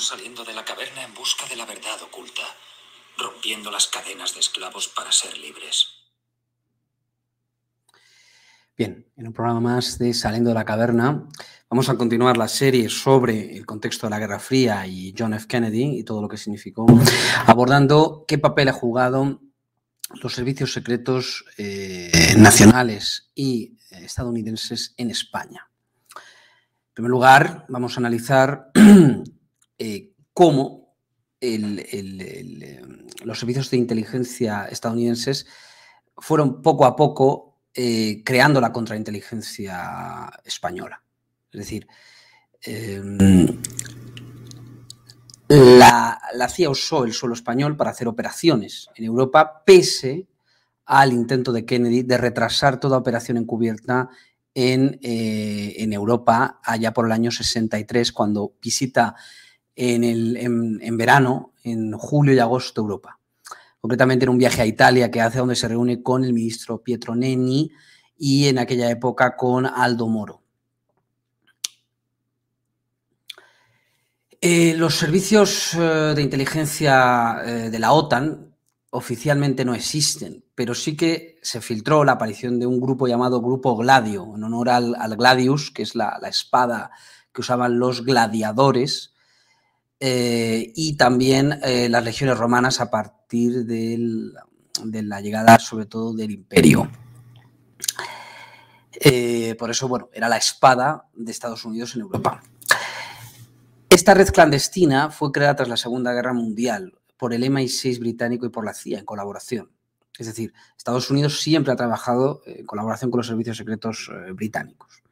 saliendo de la caverna en busca de la verdad oculta, rompiendo las cadenas de esclavos para ser libres. Bien, en un programa más de Saliendo de la Caverna, vamos a continuar la serie sobre el contexto de la Guerra Fría y John F. Kennedy y todo lo que significó, abordando qué papel ha jugado los servicios secretos eh, nacionales y eh, estadounidenses en España. En primer lugar, vamos a analizar Eh, cómo eh, los servicios de inteligencia estadounidenses fueron poco a poco eh, creando la contrainteligencia española. Es decir, la, CIA usó el suelo español para hacer operaciones en Europa, pese al intento de Kennedy de retrasar toda operación encubierta en, en Europa allá por el año 63, cuando visita en, verano, en julio y agosto, Europa. Concretamente en un viaje a Italia que hace donde se reúne con el ministro Pietro Neni y en aquella época con Aldo Moro. Eh, los servicios eh, de inteligencia eh, de la OTAN oficialmente no existen, pero sí que se filtró la aparición de un grupo llamado Grupo Gladio, en honor al, Gladius, que es la, espada que usaban los gladiadores eh, y también eh, las legiones romanas a partir de la llegada, sobre todo, del imperio. Eh, por eso, bueno, era la espada de Estados Unidos en Europa. Esta red clandestina fue creada tras la Segunda Guerra Mundial por el MI6 británico y por la CIA en colaboración. Es decir, Estados Unidos siempre ha trabajado en colaboración con los servicios secretos británicos.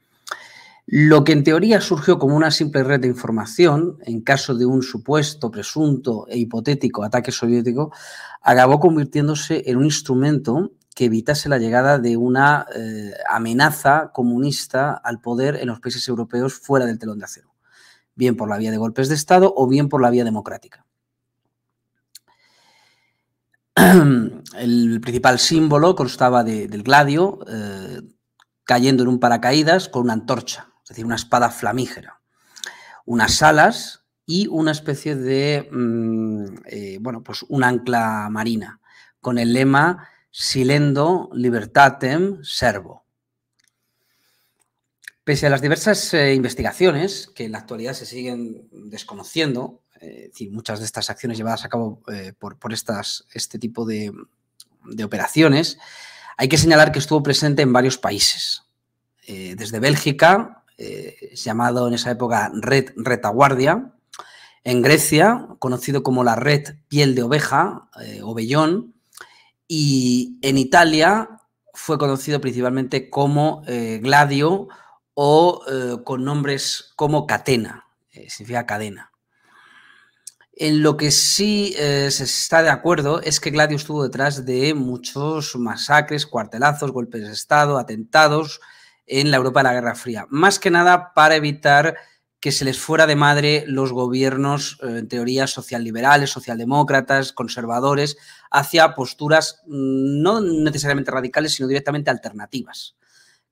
Lo que en teoría surgió como una simple red de información, en caso de un supuesto, presunto e hipotético ataque soviético, acabó convirtiéndose en un instrumento que evitase la llegada de una eh, amenaza comunista al poder en los países europeos fuera del telón de acero, bien por la vía de golpes de Estado o bien por la vía democrática. El principal símbolo constaba del gladio eh, cayendo en un paracaídas con una antorcha, decir, una espada flamígera, unas alas y una especie de, mm, eh, bueno, pues un ancla marina con el lema Silendo Libertatem Servo. Pese a las diversas eh, investigaciones que en la actualidad se siguen desconociendo, eh, es decir, muchas de estas acciones llevadas a cabo por, estas, este tipo de, operaciones, hay que señalar que estuvo presente en varios países, desde Bélgica eh, llamado en esa época Red Retaguardia, en Grecia, conocido como la Red Piel de Oveja, o eh, Ovellón, y en Italia fue conocido principalmente como eh, Gladio o con nombres como Catena, significa cadena. En lo que sí se está de acuerdo es que Gladio estuvo detrás de muchos masacres, cuartelazos, golpes de Estado, atentados en la Europa de la Guerra Fría. Más que nada para evitar que se les fuera de madre los gobiernos, eh, en teoría, liberales, socialdemócratas, conservadores, hacia posturas mm, no necesariamente radicales, sino directamente alternativas.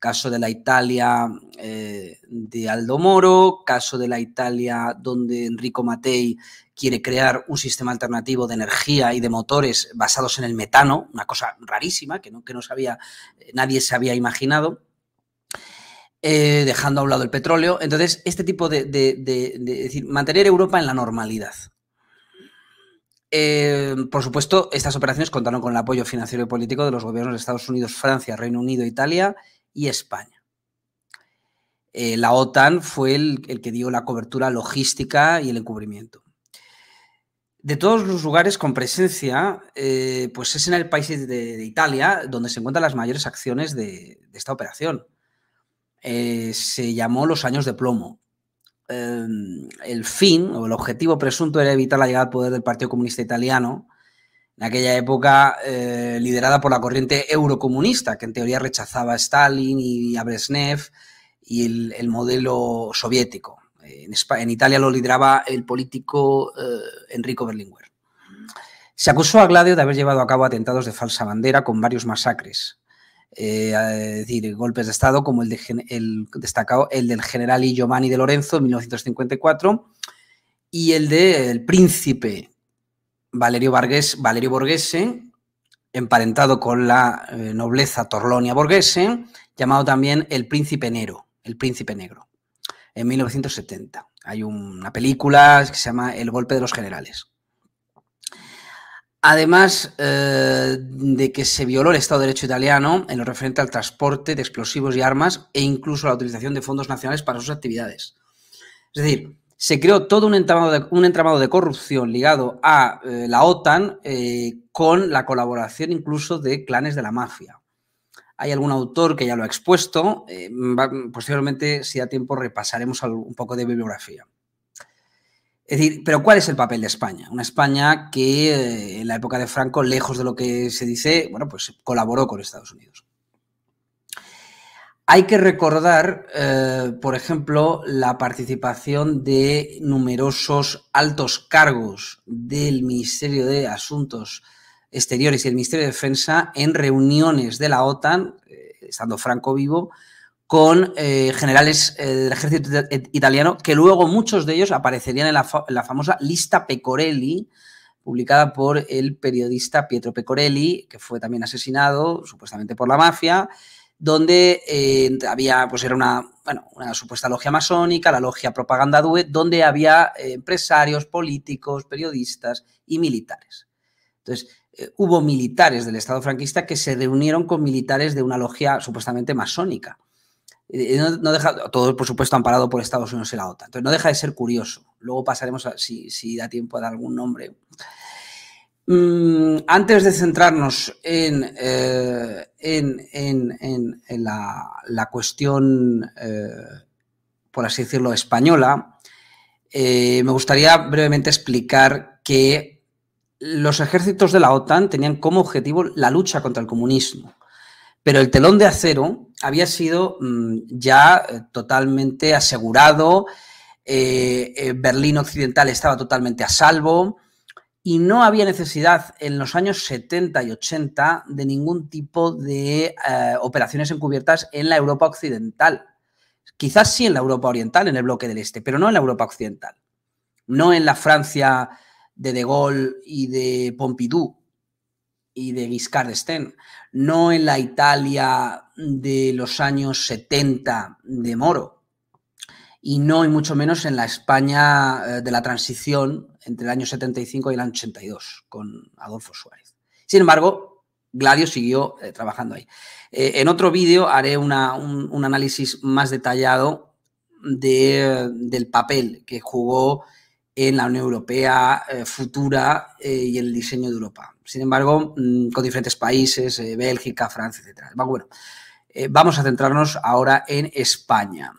Caso de la Italia eh, de Aldo Moro, caso de la Italia donde Enrico Mattei quiere crear un sistema alternativo de energía y de motores basados en el metano, una cosa rarísima que, no, que no sabía, eh, nadie se había imaginado eh, dejando a un lado el petróleo. Entonces, este tipo de, de, mantener Europa en la normalidad. Eh, por supuesto, estas operaciones contaron con el apoyo financiero y político de los gobiernos de Estados Unidos, Francia, Reino Unido, Italia y España. Eh, la OTAN fue el, el, que dio la cobertura logística y el encubrimiento. De todos los lugares con presencia, pues es en el país de, Italia donde se encuentran las mayores acciones de esta operación. Eh, se llamó los años de plomo. Em, el fin o el objetivo presunto era evitar la llegada al poder del Partido Comunista Italiano, en aquella época eh, liderada por la corriente eurocomunista, que en teoría rechazaba a Stalin y a Brezhnev y el, modelo soviético. en, Italia lo lideraba el político eh, Enrico Berlinguer. Se acusó a Gladio de haber llevado a cabo atentados de falsa bandera con varios masacres es eh, decir, golpes de Estado como el, destacado, el del general Giovanni de Lorenzo en 1954 y el del príncipe Valerio, Valerio Borghese, emparentado con la eh, nobleza torlonia borghese, llamado también el príncipe Nero, el príncipe negro, en 1970. Hay una película que se llama El golpe de los generales. Además eh, de que se violó el Estado de Derecho italiano en lo referente al transporte de explosivos y armas e incluso la utilización de fondos nacionales para sus actividades. Es decir, se creó todo un entramado de, un entramado de corrupción ligado a eh, la OTAN eh, con la colaboración incluso de clanes de la mafia. Hay algún autor que ya lo ha expuesto, posteriormente si da tiempo repasaremos un poco de bibliografía. Es decir, pero ¿cuál es el papel de España? Una España que eh, en la época de Franco, lejos de lo que se dice, bueno, pues colaboró con Estados Unidos. Hay que recordar, eh, por ejemplo, la participación de numerosos altos cargos del Ministerio de Asuntos Exteriores y el Ministerio de Defensa en reuniones de la OTAN, eh, estando Franco vivo, con eh, generales eh, del ejército eh, italiano, que luego muchos de ellos aparecerían en la, famosa lista Pecorelli, publicada por el periodista Pietro Pecorelli, que fue también asesinado supuestamente por la mafia, donde había, pues era una, una supuesta logia masónica, la logia Propaganda Due, donde había empresarios, políticos, periodistas y militares. Entonces, hubo militares del Estado franquista que se reunieron con militares de una logia supuestamente masónica eh, no, deja, todo por supuesto amparado por Estados Unidos y la OTAN. Entonces no deja de ser curioso. Luego pasaremos a si, da tiempo a dar algún nombre. Mm, antes de centrarnos en, eh, la, cuestión, eh, por así decirlo, española, me gustaría brevemente explicar que los ejércitos de la OTAN tenían como objetivo la lucha contra el comunismo, pero el telón de acero había sido mm, ya eh, totalmente asegurado, eh, eh, Berlín Occidental estaba totalmente a salvo y no había necesidad en los años 70 y 80 de ningún tipo de operaciones encubiertas en la Europa Occidental. Quizás sí en la Europa Oriental, en el bloque del Este, pero no en la Europa Occidental. No en la Francia de De Gaulle y de Pompidou y de Giscard d'Estaing no en la Italia de los años 70 de Moro, y no y mucho menos en la España eh, de la transición entre el año 75 y el año 82 con Adolfo Suárez. Sin embargo, Gladio siguió eh, trabajando ahí. Eh, en otro vídeo haré un, análisis más detallado del papel que jugó en la Unión Europea futura y el diseño de Europa. Sin embargo, mm, con diferentes países, eh, Bélgica, Francia, etc. Bueno, eh, vamos a centrarnos ahora en España.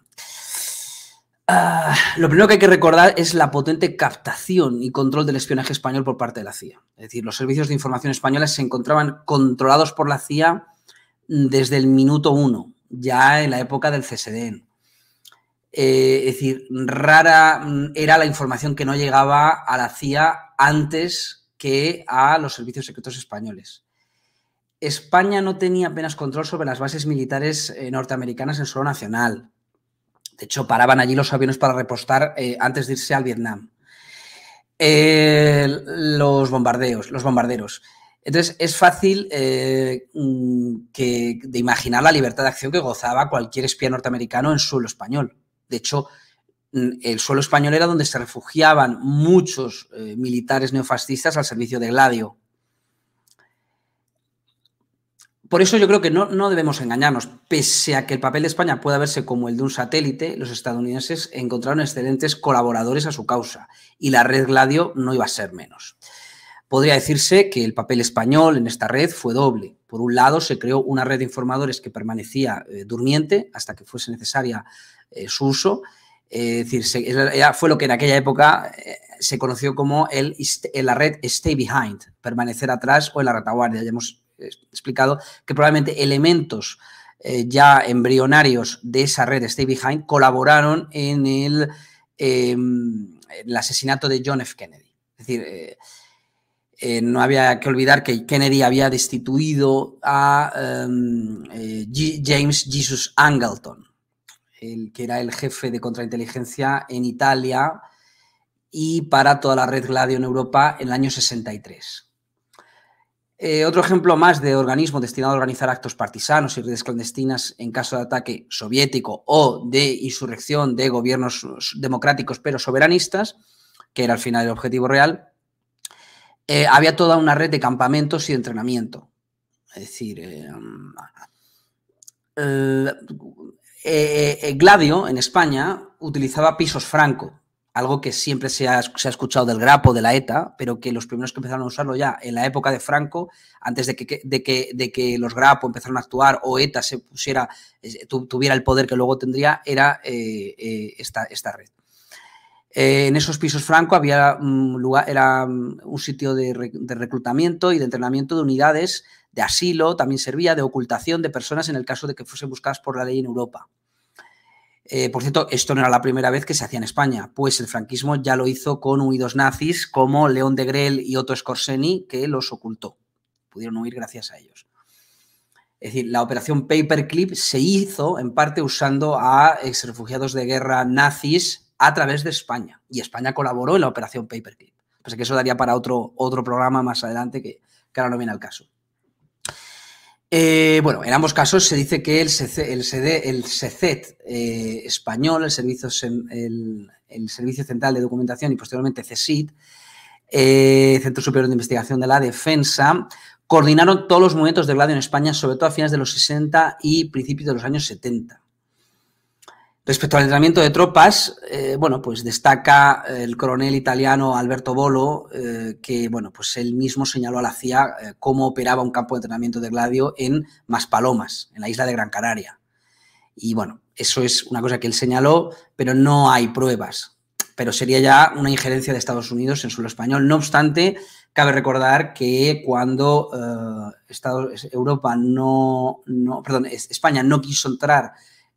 Ah, lo primero que hay que recordar es la potente captación y control del espionaje español por parte de la CIA. Es decir, los servicios de información españoles se encontraban controlados por la CIA mm, desde el minuto uno, ya en la época del CSDN. Eh, es decir, rara mm, era la información que no llegaba a la CIA antes que a los servicios secretos españoles. España no tenía apenas control sobre las bases militares eh, norteamericanas en suelo nacional. De hecho, paraban allí los aviones para repostar eh, antes de irse al Vietnam. Eh, los bombardeos, los bombarderos. Entonces, es fácil mm, de imaginar la libertad de acción que gozaba cualquier espía norteamericano en suelo español. De hecho, Mm, el suelo español era donde se refugiaban muchos eh, militares neofascistas al servicio de Gladio. Por eso yo creo que no, debemos engañarnos. Pese a que el papel de España pueda verse como el de un satélite, los estadounidenses encontraron excelentes colaboradores a su causa y la red Gladio no iba a ser menos. Podría decirse que el papel español en esta red fue doble. Por un lado, se creó una red de informadores que permanecía eh, durmiente hasta que fuese necesaria eh, su uso eh, es decir, fue lo que en aquella época eh, se conoció como el, la red stay behind, permanecer atrás o en la retaguardia. Ya hemos eh, explicado que probablemente elementos ya embrionarios de esa red stay behind colaboraron en el, em, asesinato de John F. Kennedy. Es decir, no había que olvidar que Kennedy había destituido a em, James Jesus Angleton el que era el jefe de contrainteligencia en Italia y para toda la red Gladio en Europa en el año 63. Eh, otro ejemplo más de organismo destinado a organizar actos partisanos y redes clandestinas en caso de ataque soviético o de insurrección de gobiernos democráticos pero soberanistas, que era al final el objetivo real, eh, había toda una red de campamentos y de entrenamiento. Es decir, eh, eh, eh, eh, Gladio, en España, utilizaba pisos franco, algo que siempre se ha, escuchado del grapo, de la ETA, pero que los primeros que empezaron a usarlo ya en la época de Franco, antes de que, los grapo empezaran a actuar o ETA se pusiera, tuviera el poder que luego tendría, era esta, red. en esos pisos Franco había un mm, lugar, era mm, un sitio de reclutamiento y de entrenamiento de unidades de asilo, también servía de ocultación de personas en el caso de que fuesen buscadas por la ley en Europa. Eh, por cierto, esto no era la primera vez que se hacía en España, pues el franquismo ya lo hizo con huidos nazis como León de Grel y Otto Scorseni, que los ocultó. Pudieron huir gracias a ellos. Es decir, la operación Paperclip se hizo en parte usando a exrefugiados de guerra nazis a través de España. Y España colaboró en la operación Paperclip. Pues que eso daría para otro, otro programa más adelante que, que ahora no viene al caso. Eh, bueno, en ambos casos se dice que el, CC, el, CD, el CECET eh, español, el servicio, el, servicio, Central de Documentación y posteriormente CESID, eh, Centro Superior de Investigación de la Defensa, coordinaron todos los movimientos de Gladio en España, sobre todo a finales de los 60 y principios de los años 70. Respecto al entrenamiento de tropas, eh, bueno, pues destaca el coronel italiano Alberto Bolo, eh, que, bueno, pues él mismo señaló a la CIA eh, cómo operaba un campo de entrenamiento de gladio en Maspalomas, en la isla de Gran Canaria. Y, bueno, eso es una cosa que él señaló, pero no hay pruebas. Pero sería ya una injerencia de Estados Unidos en suelo español. No obstante, cabe recordar que cuando Europa no, no, España no quiso entrar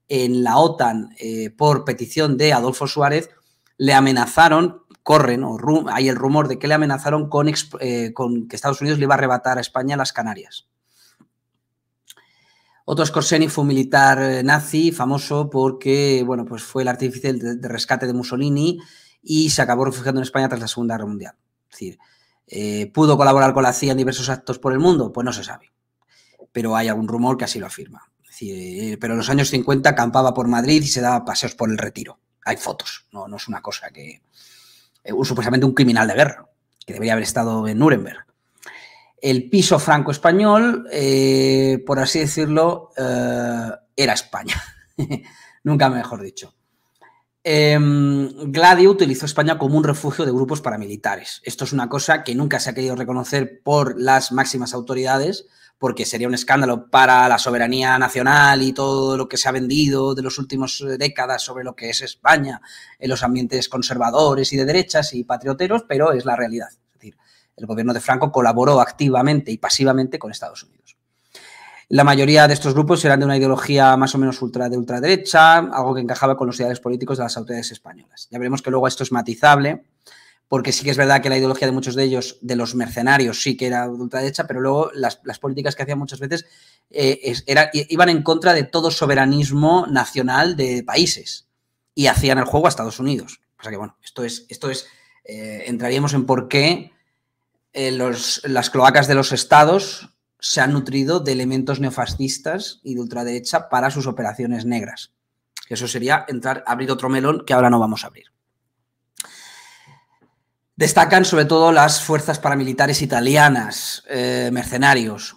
en la OTAN eh, por petición de Adolfo Suárez, le amenazaron, corren, hay el rumor de que le amenazaron eh, con, que Estados Unidos le iba a arrebatar a España las Canarias. Otto Scorseni fue un militar eh, nazi famoso porque bueno, pues fue el artífice de, rescate de Mussolini y se acabó refugiando en España tras la Segunda Guerra Mundial. Es decir, ¿pudo colaborar con la CIA en diversos actos por el mundo? Pues no se sabe. Pero hay algún rumor que así lo afirma. Eh, pero en los años 50 campaba por Madrid y se daba paseos por el retiro. Hay fotos, no, es una cosa que... Eh, supuestamente un criminal de guerra, que debería haber estado en Nuremberg. El piso franco-español, eh, por así decirlo, era España. Nunca mejor dicho. Em, Gladio utilizó España como un refugio de grupos paramilitares. Esto es una cosa que nunca se ha querido reconocer por las máximas autoridades, porque sería un escándalo para la soberanía nacional y todo lo que se ha vendido de las últimas eh, décadas sobre lo que es España en los ambientes conservadores y de derechas y patrioteros, pero es la realidad. Es decir, el gobierno de Franco colaboró activamente y pasivamente con Estados Unidos. La mayoría de estos grupos eran de una ideología más o menos ultra, de ultraderecha, algo que encajaba con los ideales políticos de las autoridades españolas. Ya veremos que luego esto es matizable porque sí que es verdad que la ideología de muchos de ellos, de los mercenarios, sí que era de ultraderecha, pero luego las, políticas que hacían muchas veces eh, iban en contra de todo soberanismo nacional de países y hacían el juego a Estados Unidos. O sea que, bueno, esto es, esto es eh, entraríamos en por qué eh, las cloacas de los estados se han nutrido de elementos neofascistas y de ultraderecha para sus operaciones negras. Eso sería entrar, abrir otro melón que ahora no vamos a abrir. Destacan sobre todo las fuerzas paramilitares italianas, eh, mercenarios,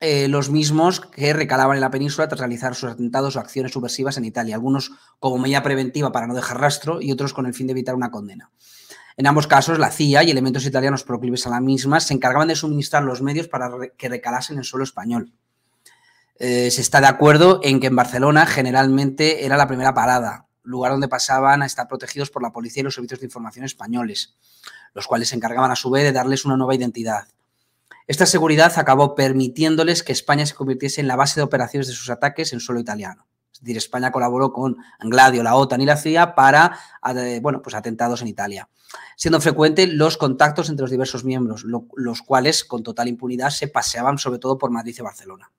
eh, los mismos que recalaban en la península tras realizar sus atentados o acciones subversivas en Italia, algunos como medida preventiva para no dejar rastro y otros con el fin de evitar una condena. En ambos casos, la CIA y elementos italianos proclives a la misma se encargaban de suministrar los medios para que recalasen en suelo español. Eh, se está de acuerdo en que en Barcelona generalmente era la primera parada, lugar donde pasaban a estar protegidos por la policía y los servicios de información españoles, los cuales se encargaban a su vez de darles una nueva identidad. Esta seguridad acabó permitiéndoles que España se convirtiese en la base de operaciones de sus ataques en suelo italiano. Es decir, España colaboró con Angladio, la OTAN y la CIA para eh, bueno, pues atentados en Italia, siendo frecuentes los contactos entre los diversos miembros, los cuales con total impunidad se paseaban sobre todo por Madrid y Barcelona.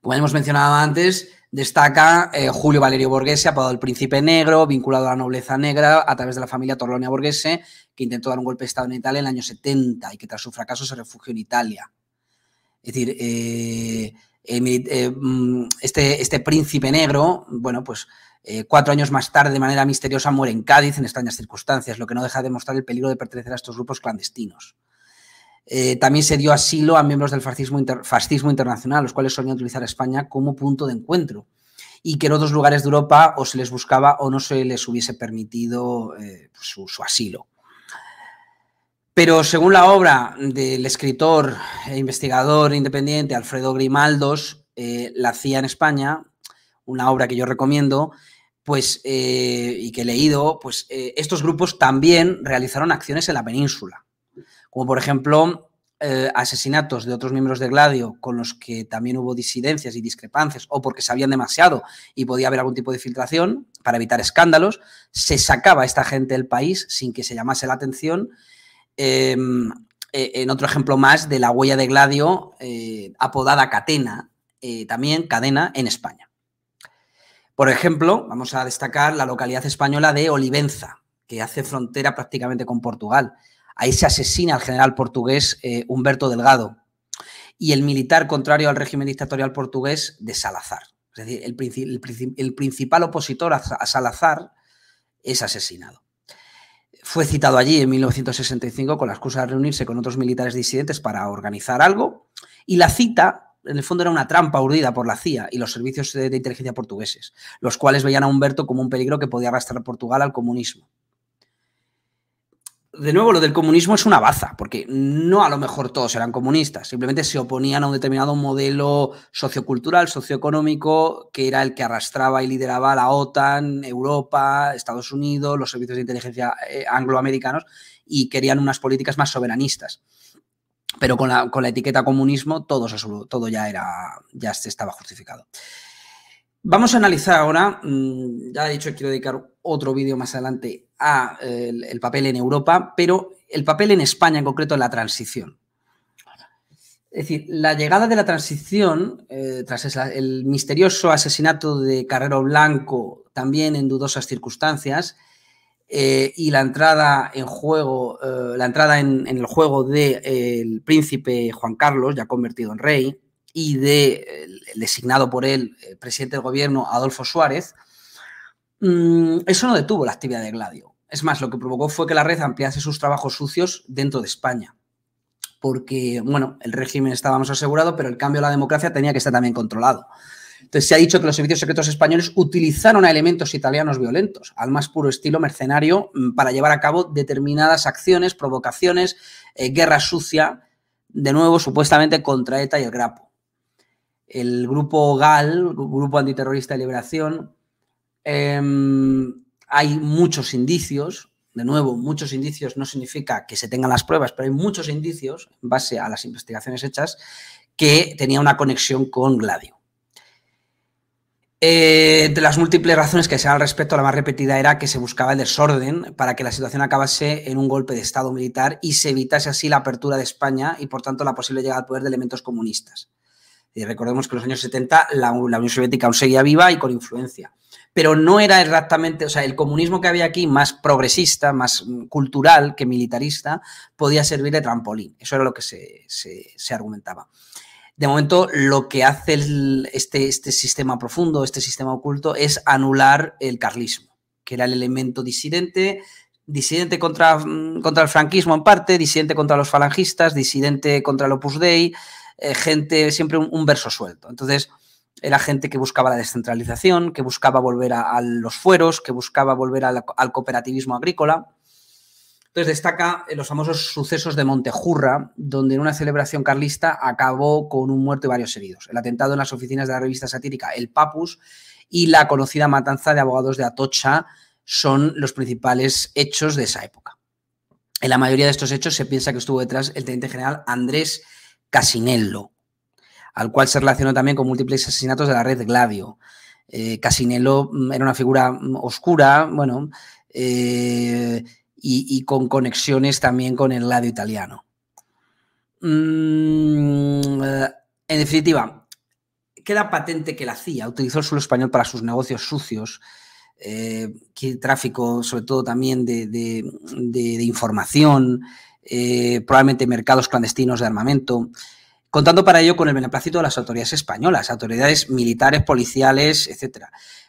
Como hemos mencionado antes, Destaca eh, Julio Valerio Borghese, apodado el Príncipe Negro, vinculado a la nobleza negra a través de la familia Torlonia Borghese, que intentó dar un golpe de Estado en Italia en el año 70 y que tras su fracaso se refugió en Italia. Es decir, eh, eh, mm, este, este, príncipe negro, bueno, pues cuatro años más tarde, de manera misteriosa, muere en Cádiz en extrañas circunstancias, lo que no deja de mostrar el peligro de pertenecer a estos grupos clandestinos. Eh, también se dio asilo a miembros del fascismo, internacional, los cuales solían utilizar España como punto de encuentro y que en otros lugares de Europa o se les buscaba o no se les hubiese permitido eh, pues, su, asilo. Pero según la obra del escritor e investigador independiente Alfredo Grimaldos, eh, La CIA en España, una obra que yo recomiendo, pues, y que he leído, pues estos grupos también realizaron acciones en la península como por ejemplo eh, asesinatos de otros miembros de Gladio con los que también hubo disidencias y discrepancias o porque sabían demasiado y podía haber algún tipo de filtración para evitar escándalos, se sacaba a esta gente del país sin que se llamase la atención. Em, eh, en otro ejemplo más de la huella de Gladio eh, apodada Catena, también Cadena en España. Por ejemplo, vamos a destacar la localidad española de Olivenza, que hace frontera prácticamente con Portugal Ahí se asesina al general portugués eh, Humberto Delgado y el militar contrario al régimen dictatorial portugués de Salazar. Es decir, el, principal opositor a, Salazar es asesinado fue citado allí en 1965 con la excusa de reunirse con otros militares disidentes para organizar algo. Y la cita, en el fondo, era una trampa urdida por la CIA y los servicios de, de inteligencia portugueses, los cuales veían a Humberto como un peligro que podía arrastrar Portugal al comunismo de nuevo, lo del comunismo es una baza, porque no a lo mejor todos eran comunistas, simplemente se oponían a un determinado modelo sociocultural, socioeconómico, que era el que arrastraba y lideraba la OTAN, Europa, Estados Unidos, los servicios de inteligencia eh, angloamericanos, y querían unas políticas más soberanistas. Pero con la, etiqueta comunismo todo, todo ya, era, ya estaba justificado. Vamos a analizar ahora, mm, ya he dicho, quiero dedicar otro vídeo más adelante a eh, el, papel en Europa, pero el papel en España en concreto en la transición. Es decir, la llegada de la transición, eh, tras el misterioso asesinato de Carrero Blanco, también en dudosas circunstancias, eh, y la entrada en juego, la entrada en, el juego del de, príncipe Juan Carlos, ya convertido en rey, y del de, designado por él presidente del gobierno Adolfo Suárez, Mm, eso no detuvo la actividad de Gladio. Es más, lo que provocó fue que la red ampliase sus trabajos sucios dentro de España. Porque, bueno, el régimen estábamos asegurado, pero el cambio a la democracia tenía que estar también controlado. Entonces se ha dicho que los servicios secretos españoles utilizaron a elementos italianos violentos, al más puro estilo mercenario, mm, para llevar a cabo determinadas acciones, provocaciones, eh, guerra sucia, de nuevo supuestamente contra ETA y el Grapo. El grupo GAL, Grupo Antiterrorista de Liberación, Em, hay muchos indicios, de nuevo, muchos indicios no significa que se tengan las pruebas, pero hay muchos indicios, en base a las investigaciones hechas, que tenía una conexión con Gladio. Eh, de las múltiples razones que se dan al respecto, la más repetida era que se buscaba el desorden para que la situación acabase en un golpe de Estado militar y se evitase así la apertura de España y, por tanto, la posible llegada al poder de elementos comunistas recordemos que en los años 70 la, Unión Soviética aún seguía viva y con influencia. Pero no era exactamente, o sea, el comunismo que había aquí, más progresista, más mm, cultural que militarista, podía servir de trampolín. Eso era lo que se, argumentaba. De momento, lo que hace este, este, sistema profundo, este sistema oculto, es anular el carlismo, que era el elemento disidente, disidente contra, mm, contra el franquismo en parte, disidente contra los falangistas, disidente contra el Opus Dei, eh, gente, siempre un, verso suelto. Entonces, era gente que buscaba la descentralización, que buscaba volver a, los fueros, que buscaba volver al cooperativismo agrícola. Entonces destaca eh, los famosos sucesos de Montejurra, donde en una celebración carlista acabó con un muerto y varios heridos. El atentado en las oficinas de la revista satírica El Papus y la conocida matanza de abogados de Atocha son los principales hechos de esa época. En la mayoría de estos hechos se piensa que estuvo detrás el teniente general Andrés Casinello, al cual se relacionó también con múltiples asesinatos de la red Gladio. Eh, Casinello mm, era una figura mm, oscura, bueno, eh, y, con conexiones también con el Gladio italiano. Mm, eh, en definitiva, queda patente que la hacía? utilizó el suelo español para sus negocios sucios, eh, tráfico sobre todo también de información, eh, probablemente mercados clandestinos de armamento, contando para ello con el beneplácito de las autoridades españolas, autoridades militares, policiales, etc.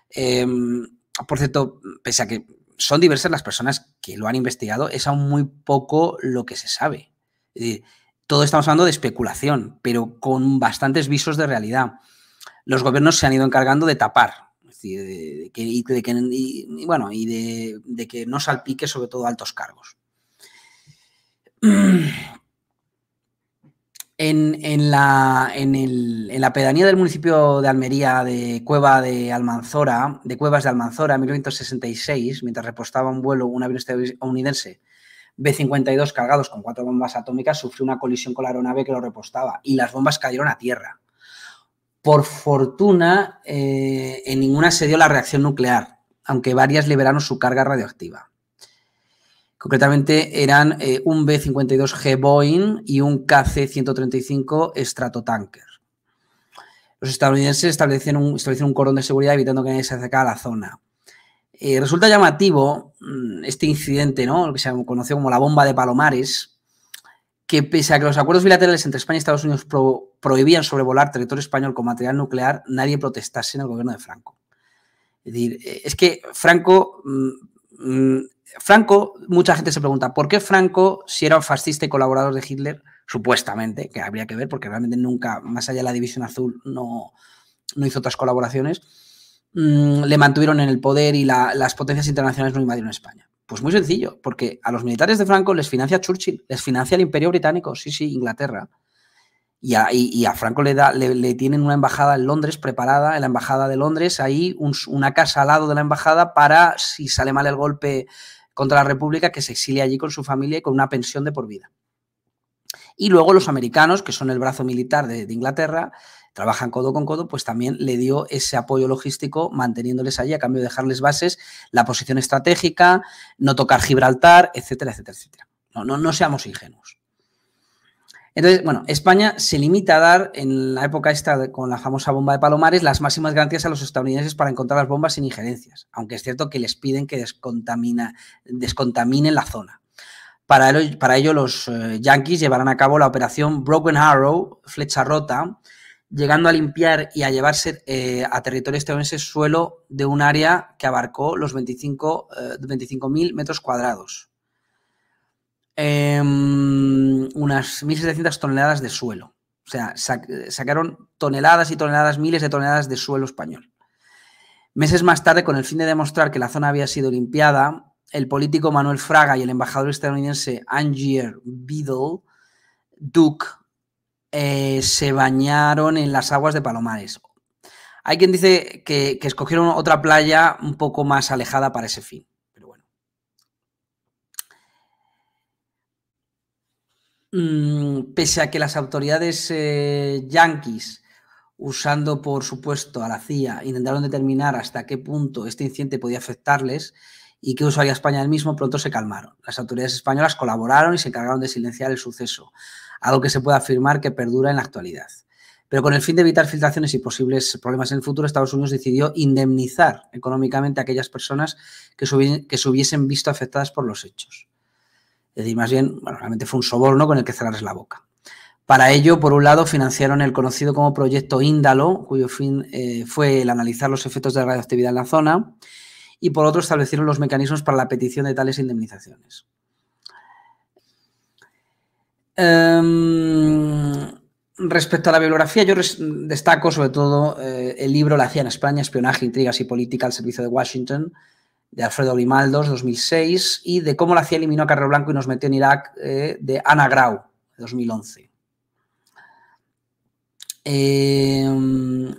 Em, por cierto, pese a que son diversas las personas que lo han investigado, es aún muy poco lo que se sabe. todo estamos hablando de especulación, pero con bastantes visos de realidad. Los gobiernos se han ido encargando de tapar, y, bueno, de que no salpique sobre todo altos cargos. En, la, pedanía del municipio de Almería de Cueva de Almanzora, de Cuevas de Almanzora, en 1966, mientras repostaba un vuelo un avión estadounidense B-52 cargados con cuatro bombas atómicas, sufrió una colisión con la aeronave que lo repostaba y las bombas cayeron a tierra. Por fortuna, eh, en ninguna se dio la reacción nuclear, aunque varias liberaron su carga radioactiva. Concretamente eran eh, un B-52G Boeing y un KC-135 Stratotanker. Los estadounidenses establecieron un, un cordón de seguridad evitando que nadie se acercara a la zona. Eh, resulta llamativo mm, este incidente, ¿no? lo que se conoció como la bomba de Palomares, que pese a que los acuerdos bilaterales entre España y Estados Unidos prohibían sobrevolar territorio español con material nuclear, nadie protestase en el gobierno de Franco. Es decir, eh, es que Franco mm, mm, Franco, mucha gente se pregunta, ¿por qué Franco, si era un fascista y colaborador de Hitler, supuestamente, que habría que ver, porque realmente nunca, más allá de la División Azul, no, no hizo otras colaboraciones, mm, le mantuvieron en el poder y las potencias internacionales no invadieron España? Pues muy sencillo, porque a los militares de Franco les financia Churchill, les financia el Imperio Británico, sí, sí, Inglaterra. Y a, Franco le, da, le, tienen una embajada en Londres preparada, en la embajada de Londres, ahí una casa al lado de la embajada para, si sale mal el golpe contra la República que se exilia allí con su familia y con una pensión de por vida. Y luego los americanos, que son el brazo militar de, Inglaterra, trabajan codo con codo, pues también le dio ese apoyo logístico manteniéndoles allí a cambio de dejarles bases, la posición estratégica, no tocar Gibraltar, etcétera, etcétera, etcétera. No, no, no seamos ingenuos. Entonces, bueno, España se limita a dar en la época esta con la famosa bomba de Palomares las máximas garantías a los estadounidenses para encontrar las bombas sin injerencias, aunque es cierto que les piden que descontamina, descontaminen la zona. Para, para ello, los eh, yanquis llevarán a cabo la operación Broken Arrow, flecha rota, llegando a limpiar y a llevarse eh, a territorio estadounidense suelo de un área que abarcó los 25.000 eh, metros cuadrados. Em, unas 1.700 toneladas de suelo. O sea, sacaron toneladas y toneladas, miles de toneladas de suelo español. Meses más tarde, con el fin de demostrar que la zona había sido limpiada, el político Manuel Fraga y el embajador estadounidense Angier Biddle Duke eh, se bañaron en las aguas de Palomares. Hay quien dice que escogieron otra playa un poco más alejada para ese fin. Mm, pese a que las autoridades eh, yanquis, usando por supuesto a la CIA, intentaron determinar hasta qué punto este incidente podía afectarles y qué uso España del mismo, pronto se calmaron. Las autoridades españolas colaboraron y se encargaron de silenciar el suceso, algo que se puede afirmar que perdura en la actualidad. Pero con el fin de evitar filtraciones y posibles problemas en el futuro, Estados Unidos decidió indemnizar económicamente a aquellas personas que se, hubiesen visto afectadas por los hechos. Es decir, más bien, bueno, realmente fue un soborno con el que cerrarles la boca. Para ello, por un lado, financiaron el conocido como Proyecto Índalo, cuyo fin eh, fue el analizar los efectos de la radioactividad en la zona, y por otro, establecieron los mecanismos para la petición de tales indemnizaciones. Em, respecto a la bibliografía, yo destaco sobre todo eh, el libro La CIA en España, espionaje, intrigas y política al servicio de Washington, de Alfredo Limaldos, 2006, y de cómo la CIA eliminó a Carrero Blanco y nos metió en Irak, eh, de Ana Grau, 2011. Eh,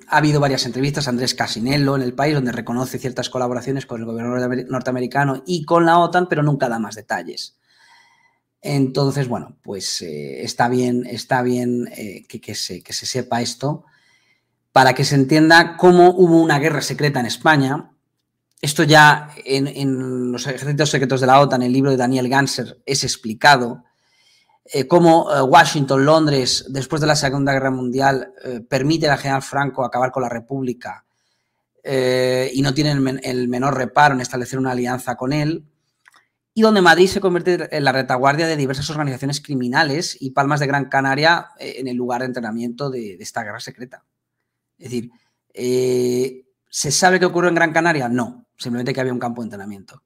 ha habido varias entrevistas Andrés Casinello en el país, donde reconoce ciertas colaboraciones con el gobierno norteamericano y con la OTAN, pero nunca da más detalles. Entonces, bueno, pues eh, está bien, está bien que se sepa esto para que se entienda cómo hubo una guerra secreta en España esto ya en, los ejércitos secretos de la OTAN, en el libro de Daniel Ganser, es explicado. Eh, cómo eh, Washington, Londres, después de la Segunda Guerra Mundial, eh, permite al general Franco acabar con la República eh, y no tienen el, menor reparo en establecer una alianza con él. Y donde Madrid se convierte en la retaguardia de diversas organizaciones criminales y Palmas de Gran Canaria en el lugar de entrenamiento de esta guerra secreta. Es decir, ¿se sabe qué ocurrió en Gran Canaria? No, simplemente que había un campo de entrenamiento.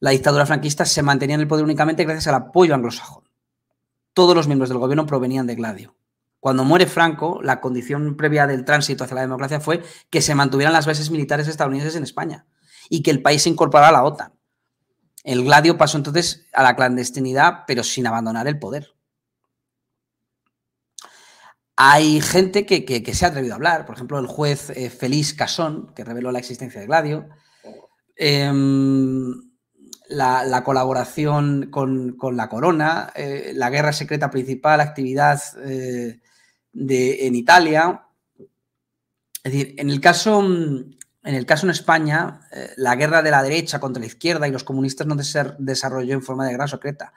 La dictadura franquista se mantenía en el poder únicamente gracias al apoyo anglosajón. Todos los miembros del gobierno provenían de Gladio. Cuando muere Franco, la condición previa del tránsito hacia la democracia fue que se mantuvieran las bases militares estadounidenses en España y que el país se incorporara a la OTAN. El Gladio pasó entonces a la clandestinidad, pero sin abandonar el poder. Hay gente que, se ha atrevido a hablar, por ejemplo, el juez eh, Feliz Casón, que reveló la existencia de Gladio, em, la, colaboración con, la corona, eh, la guerra secreta principal, actividad eh, en Italia. Es decir, en el caso, en, España, la guerra de la derecha contra la izquierda y los comunistas no se desarrolló en forma de guerra secreta.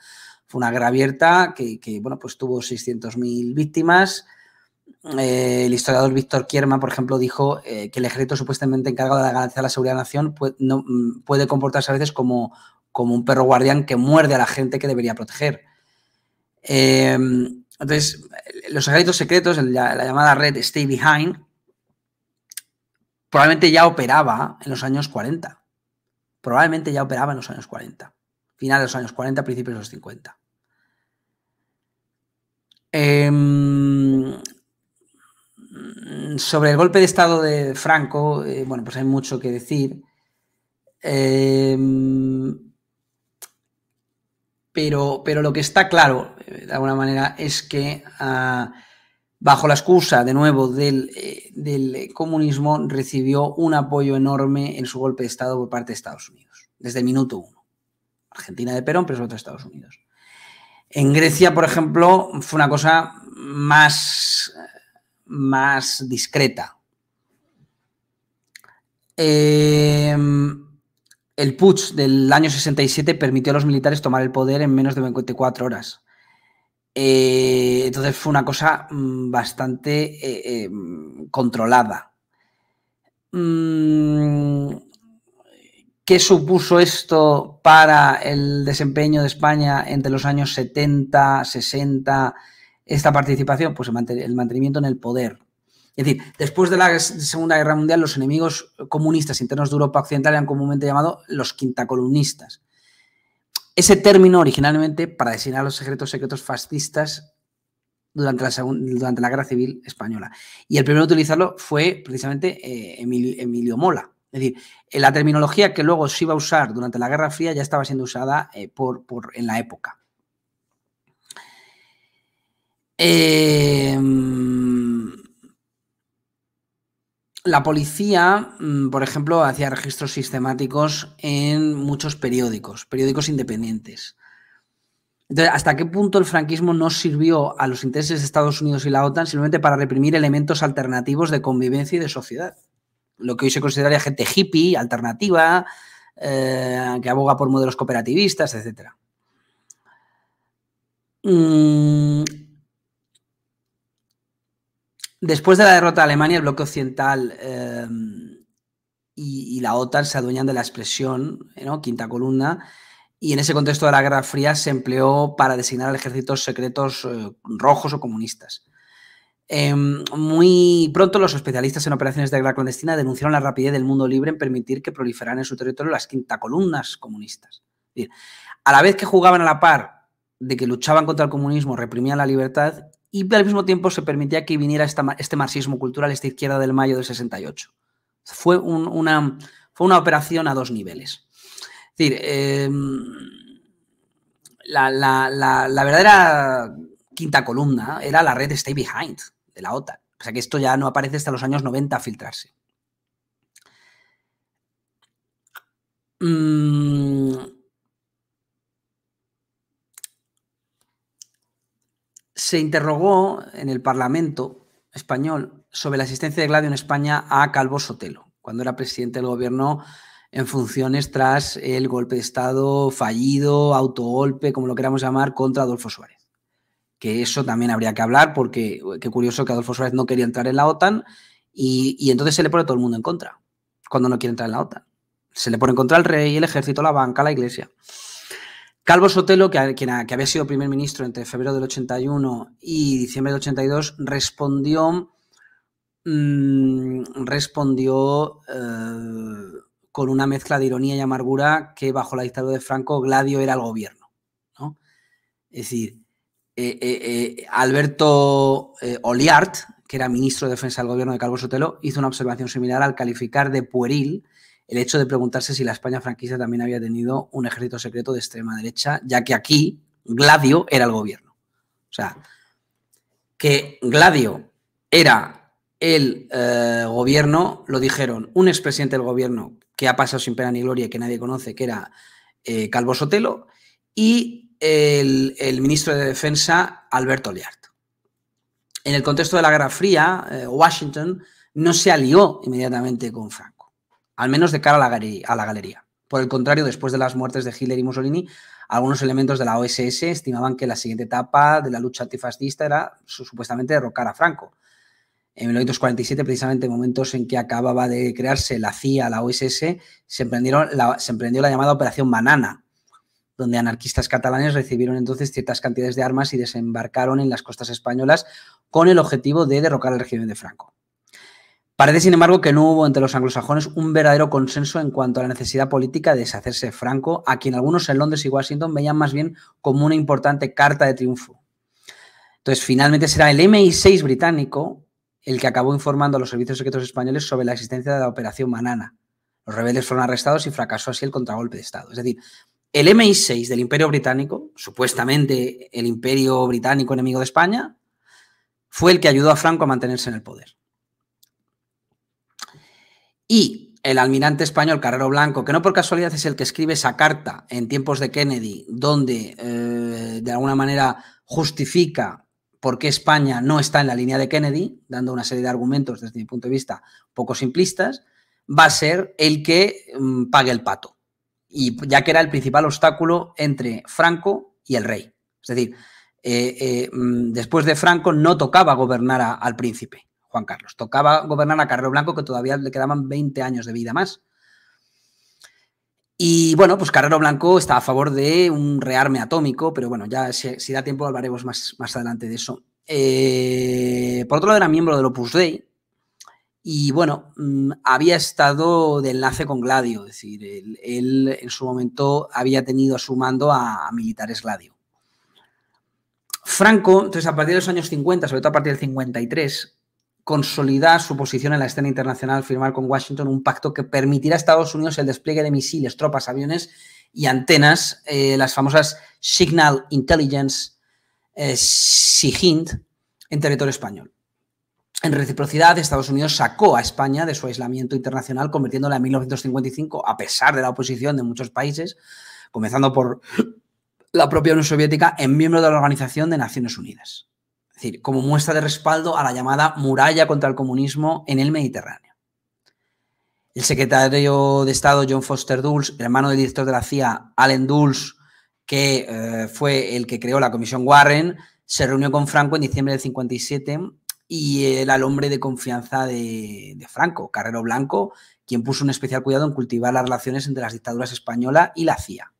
Fue una guerra abierta que, que bueno, pues tuvo 600.000 víctimas eh, el historiador Víctor Kierma, por ejemplo, dijo eh, que el ejército supuestamente encargado de garantizar la seguridad de la nación puede, no, mm, puede comportarse a veces como, como, un perro guardián que muerde a la gente que debería proteger. Em, entonces, los ejércitos secretos, la, llamada red Stay Behind, probablemente ya operaba en los años 40. Probablemente ya operaba en los años 40. Finales de los años 40, principios de los 50. Mm, sobre el golpe de Estado de Franco, eh, bueno, pues hay mucho que decir. Em, pero, pero, lo que está claro, eh, de alguna manera, es que ah, bajo la excusa, de nuevo, del, eh, del, comunismo, recibió un apoyo enorme en su golpe de Estado por parte de Estados Unidos, desde minuto uno. Argentina de Perón, pero de Estados Unidos. En Grecia, por ejemplo, fue una cosa más más discreta. Em, el putsch del año 67 permitió a los militares tomar el poder en menos de 24 horas. Eh, entonces fue una cosa mm, bastante eh, em, controlada. Mm, ¿Qué supuso esto para el desempeño de España entre los años 70, 60? esta participación, pues el mantenimiento en el poder, es decir, después de la Segunda Guerra Mundial, los enemigos comunistas internos de Europa Occidental eran comúnmente llamados los quintacolumnistas. Ese término originalmente para designar los secretos secretos fascistas durante la, durante la Guerra Civil Española. Y el primero a utilizarlo fue precisamente eh, Emilio Mola. Es decir, eh, la terminología que luego se iba a usar durante la Guerra Fría ya estaba siendo usada eh, por, en la época. Em, la policía, mm, por ejemplo, hacía registros sistemáticos en muchos periódicos, periódicos independientes. Entonces, ¿hasta qué punto el franquismo no sirvió a los intereses de Estados Unidos y la OTAN simplemente para reprimir elementos alternativos de convivencia y de sociedad? Lo que hoy se consideraría gente hippie, alternativa, eh, que aboga por modelos cooperativistas, etc. Después de la derrota de Alemania, el bloque occidental eh, y, la OTAN se adueñan de la expresión, quinta columna, y en ese contexto de la Guerra Fría se empleó para designar al ejércitos secretos eh, rojos o comunistas. Em, muy pronto los especialistas en operaciones de guerra clandestina denunciaron la rapidez del mundo libre en permitir que proliferaran en su territorio las quinta columnas comunistas. a la vez que jugaban a la par de que luchaban contra el comunismo, reprimían la libertad y al mismo tiempo se permitía que viniera este marxismo cultural, esta izquierda del mayo del 68. Fue, una, fue una operación a dos niveles. Es decir, em, la, verdadera quinta columna era la red Stay Behind de la OTAN. O sea que esto ya no aparece hasta los años 90 a filtrarse. Mm, se interrogó en el Parlamento español sobre la asistencia de Gladio en España a Calvo Sotelo, cuando era presidente del gobierno en funciones tras el golpe de Estado fallido, autogolpe, como lo queramos llamar, contra Adolfo Suárez. Que eso también habría que hablar, porque qué curioso que Adolfo Suárez no quería entrar en la OTAN y, entonces se le pone todo el mundo en contra, cuando no quiere entrar en la OTAN. Se le pone en contra el rey, el ejército, la banca, la iglesia. Calvo Sotelo, que, había sido primer ministro entre febrero del 81 y diciembre del 82, respondió, mm, respondió eh, con una mezcla de ironía y amargura que bajo la dictadura de Franco Gladio era el gobierno. Es decir, eh, eh, Alberto Oliart, que era ministro de Defensa del gobierno de Calvo Sotelo, hizo una observación similar al calificar de pueril el hecho de preguntarse si la España franquista también había tenido un ejército secreto de extrema derecha, ya que aquí Gladio era el gobierno. O sea, que Gladio era el eh, gobierno, lo dijeron un expresidente del gobierno que ha pasado sin pena ni gloria y que nadie conoce, que era eh, Calvo Sotelo, y el, ministro de Defensa, Alberto Liart. En el contexto de la Guerra Fría, eh, Washington no se alió inmediatamente con Frank al menos de cara a la, galería. Por el contrario, después de las muertes de Hitler y Mussolini, algunos elementos de la OSS estimaban que la siguiente etapa de la lucha antifascista era supuestamente derrocar a Franco. En 1947, precisamente en momentos en que acababa de crearse la CIA, la OSS, se emprendió la llamada Operación Banana, donde anarquistas catalanes recibieron entonces ciertas cantidades de armas y desembarcaron en las costas españolas con el objetivo de derrocar al régimen de Franco. Parece, sin embargo, que no hubo entre los anglosajones un verdadero consenso en cuanto a la necesidad política de deshacerse de Franco, a quien algunos en Londres y Washington veían más bien como una importante carta de triunfo. Entonces, finalmente será el MI6 británico el que acabó informando a los servicios secretos españoles sobre la existencia de la Operación Manana. Los rebeldes fueron arrestados y fracasó así el contragolpe de Estado. Es decir, el MI6 del Imperio Británico, supuestamente el Imperio Británico enemigo de España, fue el que ayudó a Franco a mantenerse en el poder. Y el almirante español Carrero Blanco, que no por casualidad es el que escribe esa carta en tiempos de Kennedy, donde eh, de alguna manera justifica por qué España no está en la línea de Kennedy, dando una serie de argumentos desde mi punto de vista poco simplistas, va a ser el que mm, pague el pato. Y ya que era el principal obstáculo entre Franco y el rey. Es decir, eh, eh, mm, después de Franco no tocaba gobernar al príncipe. Juan Carlos. Tocaba gobernar a Carrero Blanco, que todavía le quedaban 20 años de vida más. Y bueno, pues Carrero Blanco está a favor de un rearme atómico, pero bueno, ya si, da tiempo hablaremos más, más adelante de eso. Eh, por otro lado, era miembro del Opus Dei y bueno, mm, había estado de enlace con Gladio, es decir, él, en su momento había tenido a su mando a, a militares Gladio. Franco, entonces a partir de los años 50, sobre todo a partir del 53, consolidar su posición en la escena internacional, firmar con Washington un pacto que permitirá a Estados Unidos el despliegue de misiles, tropas, aviones y antenas, eh, las famosas Signal Intelligence eh, SIGINT, en territorio español. En reciprocidad, Estados Unidos sacó a España de su aislamiento internacional, convirtiéndola en 1955, a pesar de la oposición de muchos países, comenzando por la propia Unión Soviética, en miembro de la Organización de Naciones Unidas. Es decir, como muestra de respaldo a la llamada muralla contra el comunismo en el Mediterráneo. El secretario de Estado John Foster Dulles, hermano del director de la CIA, Allen Dulles, que eh, fue el que creó la Comisión Warren, se reunió con Franco en diciembre del 57 y era el hombre de confianza de, de, Franco, Carrero Blanco, quien puso un especial cuidado en cultivar las relaciones entre las dictaduras española y la CIA.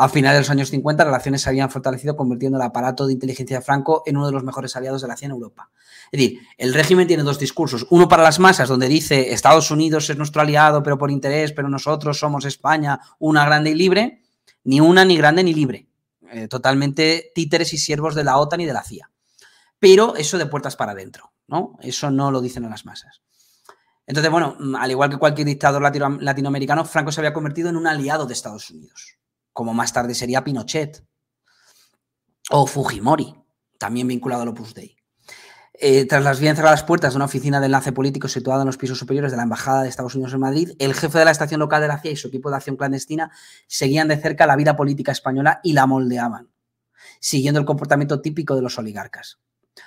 A finales de los años 50, relaciones se habían fortalecido convirtiendo el aparato de inteligencia de Franco en uno de los mejores aliados de la CIA en Europa. Es decir, el régimen tiene dos discursos. Uno para las masas, donde dice Estados Unidos es nuestro aliado, pero por interés, pero nosotros somos España, una grande y libre. Ni una, ni grande, ni libre. Eh, totalmente títeres y siervos de la OTAN y de la CIA. Pero eso de puertas para adentro, ¿no? Eso no lo dicen a las masas. Entonces, bueno, al igual que cualquier dictador latinoamericano, Franco se había convertido en un aliado de Estados Unidos como más tarde sería Pinochet o Fujimori, también vinculado al Opus Dei. Eh, tras las bien cerradas puertas de una oficina de enlace político situada en los pisos superiores de la Embajada de Estados Unidos en Madrid, el jefe de la estación local de la CIA y su equipo de acción clandestina seguían de cerca la vida política española y la moldeaban, siguiendo el comportamiento típico de los oligarcas.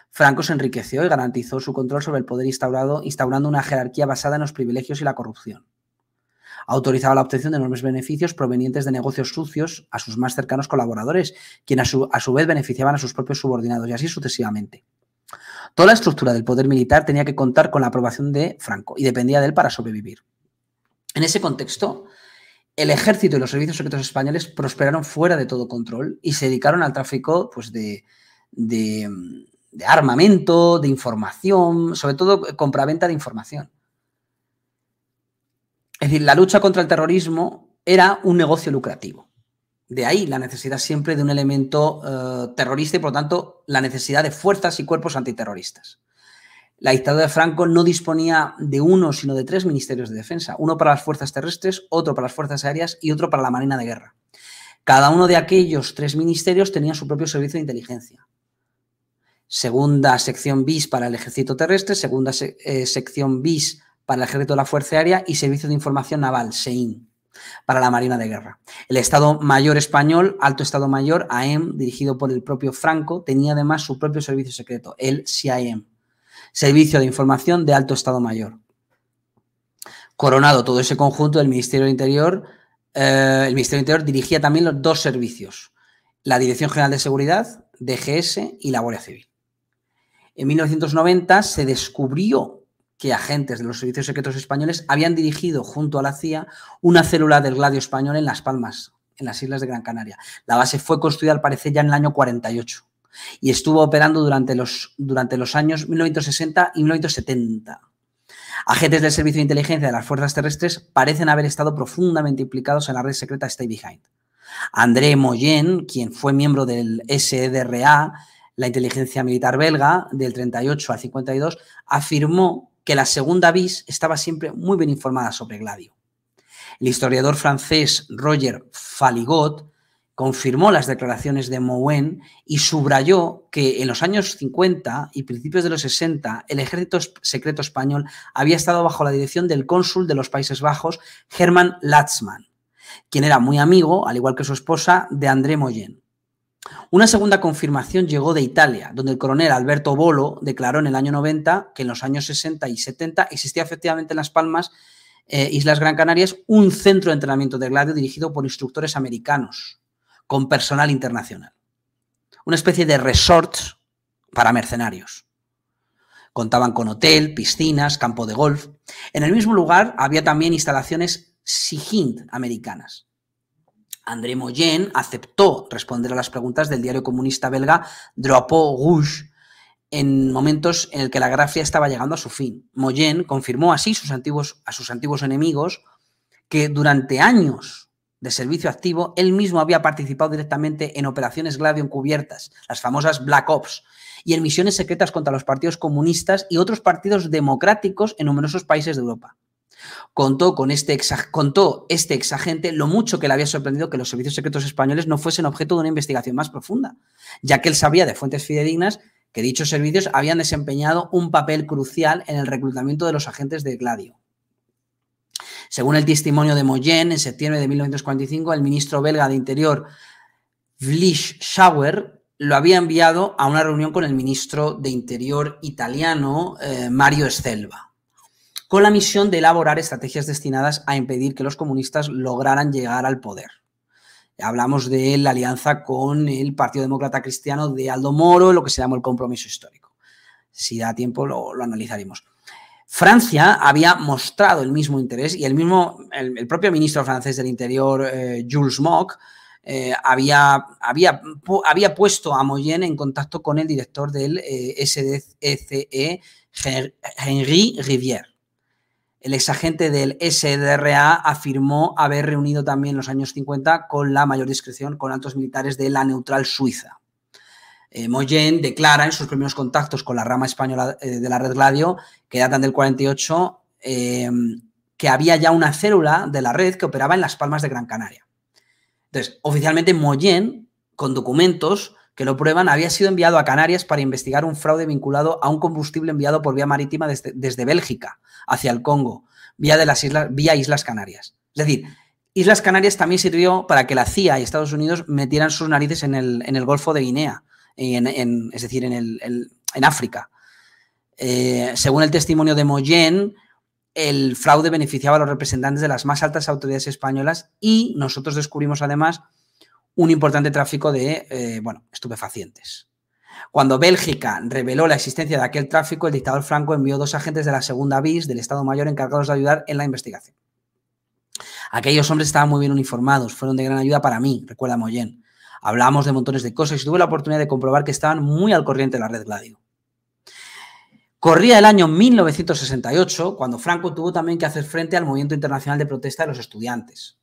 Franco se enriqueció y garantizó su control sobre el poder instaurado, instaurando una jerarquía basada en los privilegios y la corrupción autorizaba la obtención de enormes beneficios provenientes de negocios sucios a sus más cercanos colaboradores, quienes a su, vez beneficiaban a sus propios subordinados y así sucesivamente. Toda la estructura del poder militar tenía que contar con la aprobación de Franco y dependía de él para sobrevivir. En ese contexto, el ejército y los servicios secretos españoles prosperaron fuera de todo control y se dedicaron al tráfico pues, de, de armamento, de información, sobre todo eh, compraventa de información. Es decir, la lucha contra el terrorismo era un negocio lucrativo. De ahí la necesidad siempre de un elemento eh, terrorista y, por lo tanto, la necesidad de fuerzas y cuerpos antiterroristas. La dictadura de Franco no disponía de uno, sino de tres ministerios de defensa. Uno para las fuerzas terrestres, otro para las fuerzas aéreas y otro para la Marina de Guerra. Cada uno de aquellos tres ministerios tenía su propio servicio de inteligencia. Segunda sección bis para el ejército terrestre, segunda eh, sección bis para el Ejército de la Fuerza Aérea y Servicio de Información Naval, SEIN, para la Marina de Guerra. El Estado Mayor español, Alto Estado Mayor, AEM, dirigido por el propio Franco, tenía además su propio servicio secreto, el CIAM, e Servicio de Información de Alto Estado Mayor. Coronado todo ese conjunto del Ministerio Interior, eh, el Ministerio del Interior dirigía también los dos servicios, la Dirección General de Seguridad, DGS y la Guardia Civil. En 1990 se descubrió que agentes de los servicios secretos españoles habían dirigido junto a la CIA una célula del gladio español en Las Palmas, en las islas de Gran Canaria. La base fue construida al parecer ya en el año 48 y estuvo operando durante los, durante los años 1960 y 1970. Agentes del Servicio de Inteligencia de las Fuerzas Terrestres parecen haber estado profundamente implicados en la red secreta Stay Behind. André Moyen, quien fue miembro del SDRA, e la inteligencia militar belga, del 38 al 52, afirmó la segunda bis estaba siempre muy bien informada sobre Gladio. El historiador francés Roger Faligot confirmó las declaraciones de Mouen y subrayó que en los años 50 y principios de los 60 el ejército secreto español había estado bajo la dirección del cónsul de los Países Bajos, Hermann Latzmann, quien era muy amigo, al igual que su esposa, de André Moyen. Una segunda confirmación llegó de Italia, donde el coronel Alberto Bolo declaró en el año 90 que en los años 60 y 70 existía efectivamente en Las Palmas, eh, Islas Gran Canarias, un centro de entrenamiento de gladio dirigido por instructores americanos con personal internacional. Una especie de resort para mercenarios. Contaban con hotel, piscinas, campo de golf. En el mismo lugar había también instalaciones sigint americanas André Moyen aceptó responder a las preguntas del diario comunista belga Dropo Rouge en momentos en el que la gracia estaba llegando a su fin. Moyen confirmó así a sus antiguos enemigos que durante años de servicio activo, él mismo había participado directamente en operaciones Gladio encubiertas, las famosas Black Ops, y en misiones secretas contra los partidos comunistas y otros partidos democráticos en numerosos países de Europa. Contó, con este, este exagente lo mucho que le había sorprendido que los servicios secretos españoles no fuesen objeto de una investigación más profunda, ya que él sabía de fuentes fidedignas que dichos servicios habían desempeñado un papel crucial en el reclutamiento de los agentes de Gladio. Según el testimonio de Moyen, en septiembre de 1945, el ministro belga de Interior, Vlisch Schauer, lo había enviado a una reunión con el ministro de Interior italiano, eh, Mario Estelva con la misión de elaborar estrategias destinadas a impedir que los comunistas lograran llegar al poder. Hablamos de la alianza con el Partido Demócrata Cristiano de Aldo Moro, lo que se llama el compromiso histórico. Si da tiempo lo, analizaremos. Francia había mostrado el mismo interés y el, mismo, el, propio ministro francés del Interior, eh, Jules Mock, eh, había, había, había, puesto a Moyen en contacto con el director del eh, SDCE, Henri Rivière. El exagente del SDRA afirmó haber reunido también en los años 50 con la mayor discreción con altos militares de la neutral Suiza. Eh, Moyen declara en sus primeros contactos con la rama española eh, de la Red Gladio, que datan del 48, em, que había ya una célula de la red que operaba en las Palmas de Gran Canaria. Entonces, oficialmente Moyen, con documentos, que lo prueban, había sido enviado a Canarias para investigar un fraude vinculado a un combustible enviado por vía marítima desde, Bélgica hacia el Congo, vía, de las islas, vía Islas Canarias. Es decir, Islas Canarias también sirvió para que la CIA y Estados Unidos metieran sus narices en el, Golfo de Guinea, en, es decir, en, África. Eh, según el testimonio de Moyen, el fraude beneficiaba a los representantes de las más altas autoridades españolas y nosotros descubrimos además un importante tráfico de eh, bueno, estupefacientes. Cuando Bélgica reveló la existencia de aquel tráfico, el dictador Franco envió dos agentes de la segunda BIS del Estado Mayor encargados de ayudar en la investigación. Aquellos hombres estaban muy bien uniformados, fueron de gran ayuda para mí, recuerda Moyen. hablábamos de montones de cosas y tuve la oportunidad de comprobar que estaban muy al corriente de la red Gladio. Corría el año 1968 cuando Franco tuvo también que hacer frente al movimiento internacional de protesta de los estudiantes.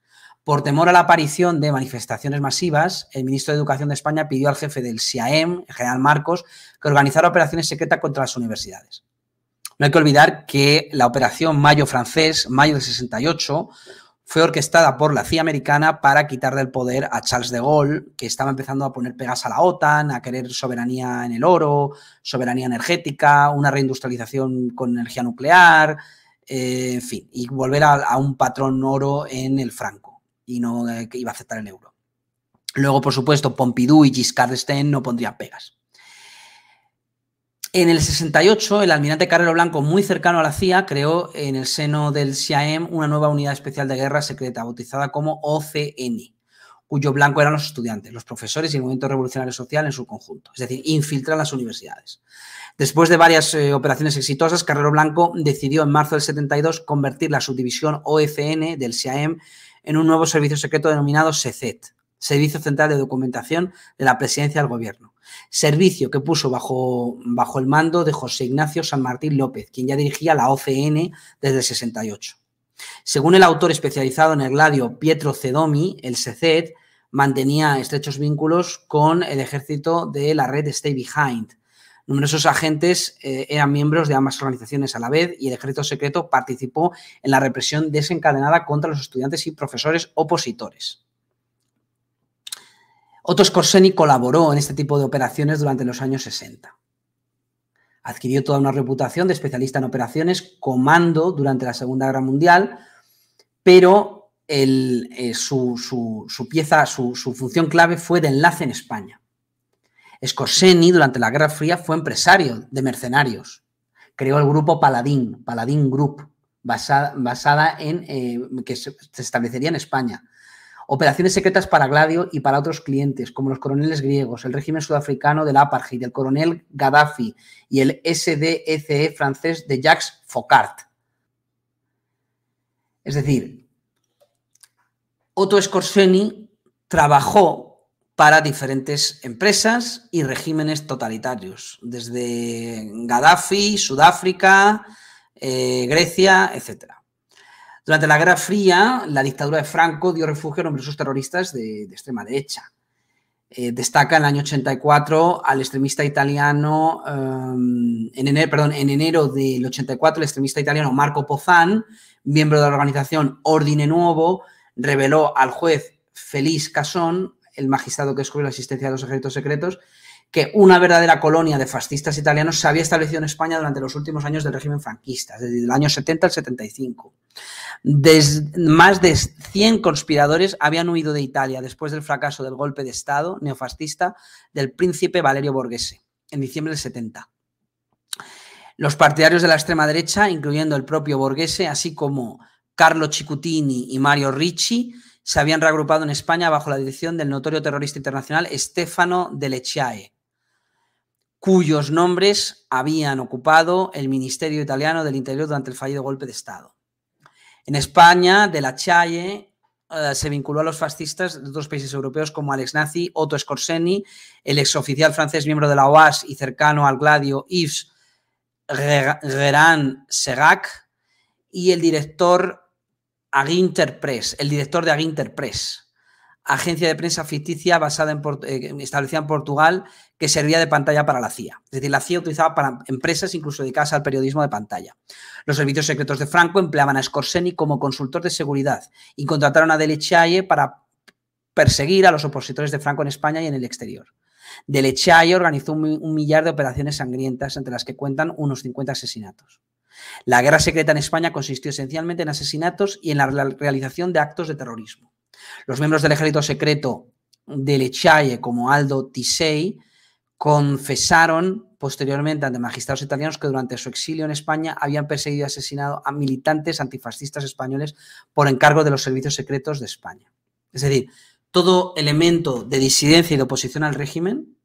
Por temor a la aparición de manifestaciones masivas, el ministro de Educación de España pidió al jefe del SIAEM, el general Marcos, que organizara operaciones secretas contra las universidades. No hay que olvidar que la operación Mayo francés, mayo de 68, fue orquestada por la CIA americana para quitar del poder a Charles de Gaulle, que estaba empezando a poner pegas a la OTAN, a querer soberanía en el oro, soberanía energética, una reindustrialización con energía nuclear, eh, en fin, y volver a, a un patrón oro en el franco y no eh, iba a aceptar el euro. Luego, por supuesto, Pompidou y Giscard d'Estaing no pondrían pegas. En el 68, el almirante Carrero Blanco, muy cercano a la CIA, creó en el seno del SIAEM una nueva unidad especial de guerra secreta, bautizada como OCN, cuyo blanco eran los estudiantes, los profesores y el movimiento revolucionario social en su conjunto, es decir, infiltrar las universidades. Después de varias eh, operaciones exitosas, Carrero Blanco decidió en marzo del 72 convertir la subdivisión OFN del SIAEM en un nuevo servicio secreto denominado SECET, Servicio Central de Documentación de la Presidencia del Gobierno. Servicio que puso bajo, bajo el mando de José Ignacio San Martín López, quien ya dirigía la OCN desde el 68. Según el autor especializado en el gladio Pietro Cedomi, el SECET mantenía estrechos vínculos con el ejército de la red Stay Behind, Numerosos agentes eh, eran miembros de ambas organizaciones a la vez y el ejército secreto participó en la represión desencadenada contra los estudiantes y profesores opositores. Otto Scorseni colaboró en este tipo de operaciones durante los años 60. Adquirió toda una reputación de especialista en operaciones, comando durante la Segunda Guerra Mundial, pero eh, su, pieza, su función clave fue de enlace en España. Scorseni, durante la Guerra Fría, fue empresario de mercenarios. Creó el grupo Paladín, Paladín Group, basada, basada en eh, que se, establecería en España. Operaciones secretas para Gladio y para otros clientes, como los coroneles griegos, el régimen sudafricano del apartheid, el coronel Gaddafi y el SDECE e francés de Jacques Focart. Es decir, Otto Scorseni trabajó para diferentes empresas y regímenes totalitarios, desde Gaddafi, Sudáfrica, eh, Grecia, etc. Durante la Guerra Fría, la dictadura de Franco dio refugio a numerosos terroristas de, extrema derecha. Eh, destaca en el año 84 al extremista italiano, em, en, enero, perdón, en enero del 84, el extremista italiano Marco Pozán, miembro de la organización Ordine Nuevo, reveló al juez Feliz Casón el magistrado que descubrió la existencia de los ejércitos secretos, que una verdadera colonia de fascistas italianos se había establecido en España durante los últimos años del régimen franquista, desde el año 70 al 75. más de 100 conspiradores habían huido de Italia después del fracaso del golpe de Estado neofascista del príncipe Valerio Borghese en diciembre del 70. Los partidarios de la extrema derecha, incluyendo el propio Borghese, así como Carlo Cicutini y Mario Ricci, se habían reagrupado en España bajo la dirección del notorio terrorista internacional Stefano de cuyos nombres habían ocupado el Ministerio Italiano del Interior durante el fallido golpe de Estado. En España, de eh, se vinculó a los fascistas de otros países europeos como Alex Nazi, Otto Scorseni, el exoficial francés miembro de la OAS y cercano al Gladio Yves Gerán Segac y el director Aginter Press, el director de Aguinter Press, agencia de prensa ficticia basada en eh, establecida en Portugal que servía de pantalla para la CIA. Es decir, la CIA utilizaba para empresas incluso dedicadas al periodismo de pantalla. Los servicios secretos de Franco empleaban a Scorseni como consultor de seguridad y contrataron a Delechaye para perseguir a los opositores de Franco en España y en el exterior. Delechaye organizó un, un millar de operaciones sangrientas, entre las que cuentan unos 50 asesinatos. La guerra secreta en España consistió esencialmente en asesinatos y en la realización de actos de terrorismo. Los miembros del ejército secreto de Lechaye, como Aldo Tisei, confesaron posteriormente ante magistrados italianos que durante su exilio en España habían perseguido y asesinado a militantes antifascistas españoles por encargo de los servicios secretos de España. Es decir, todo elemento de disidencia y de oposición al régimen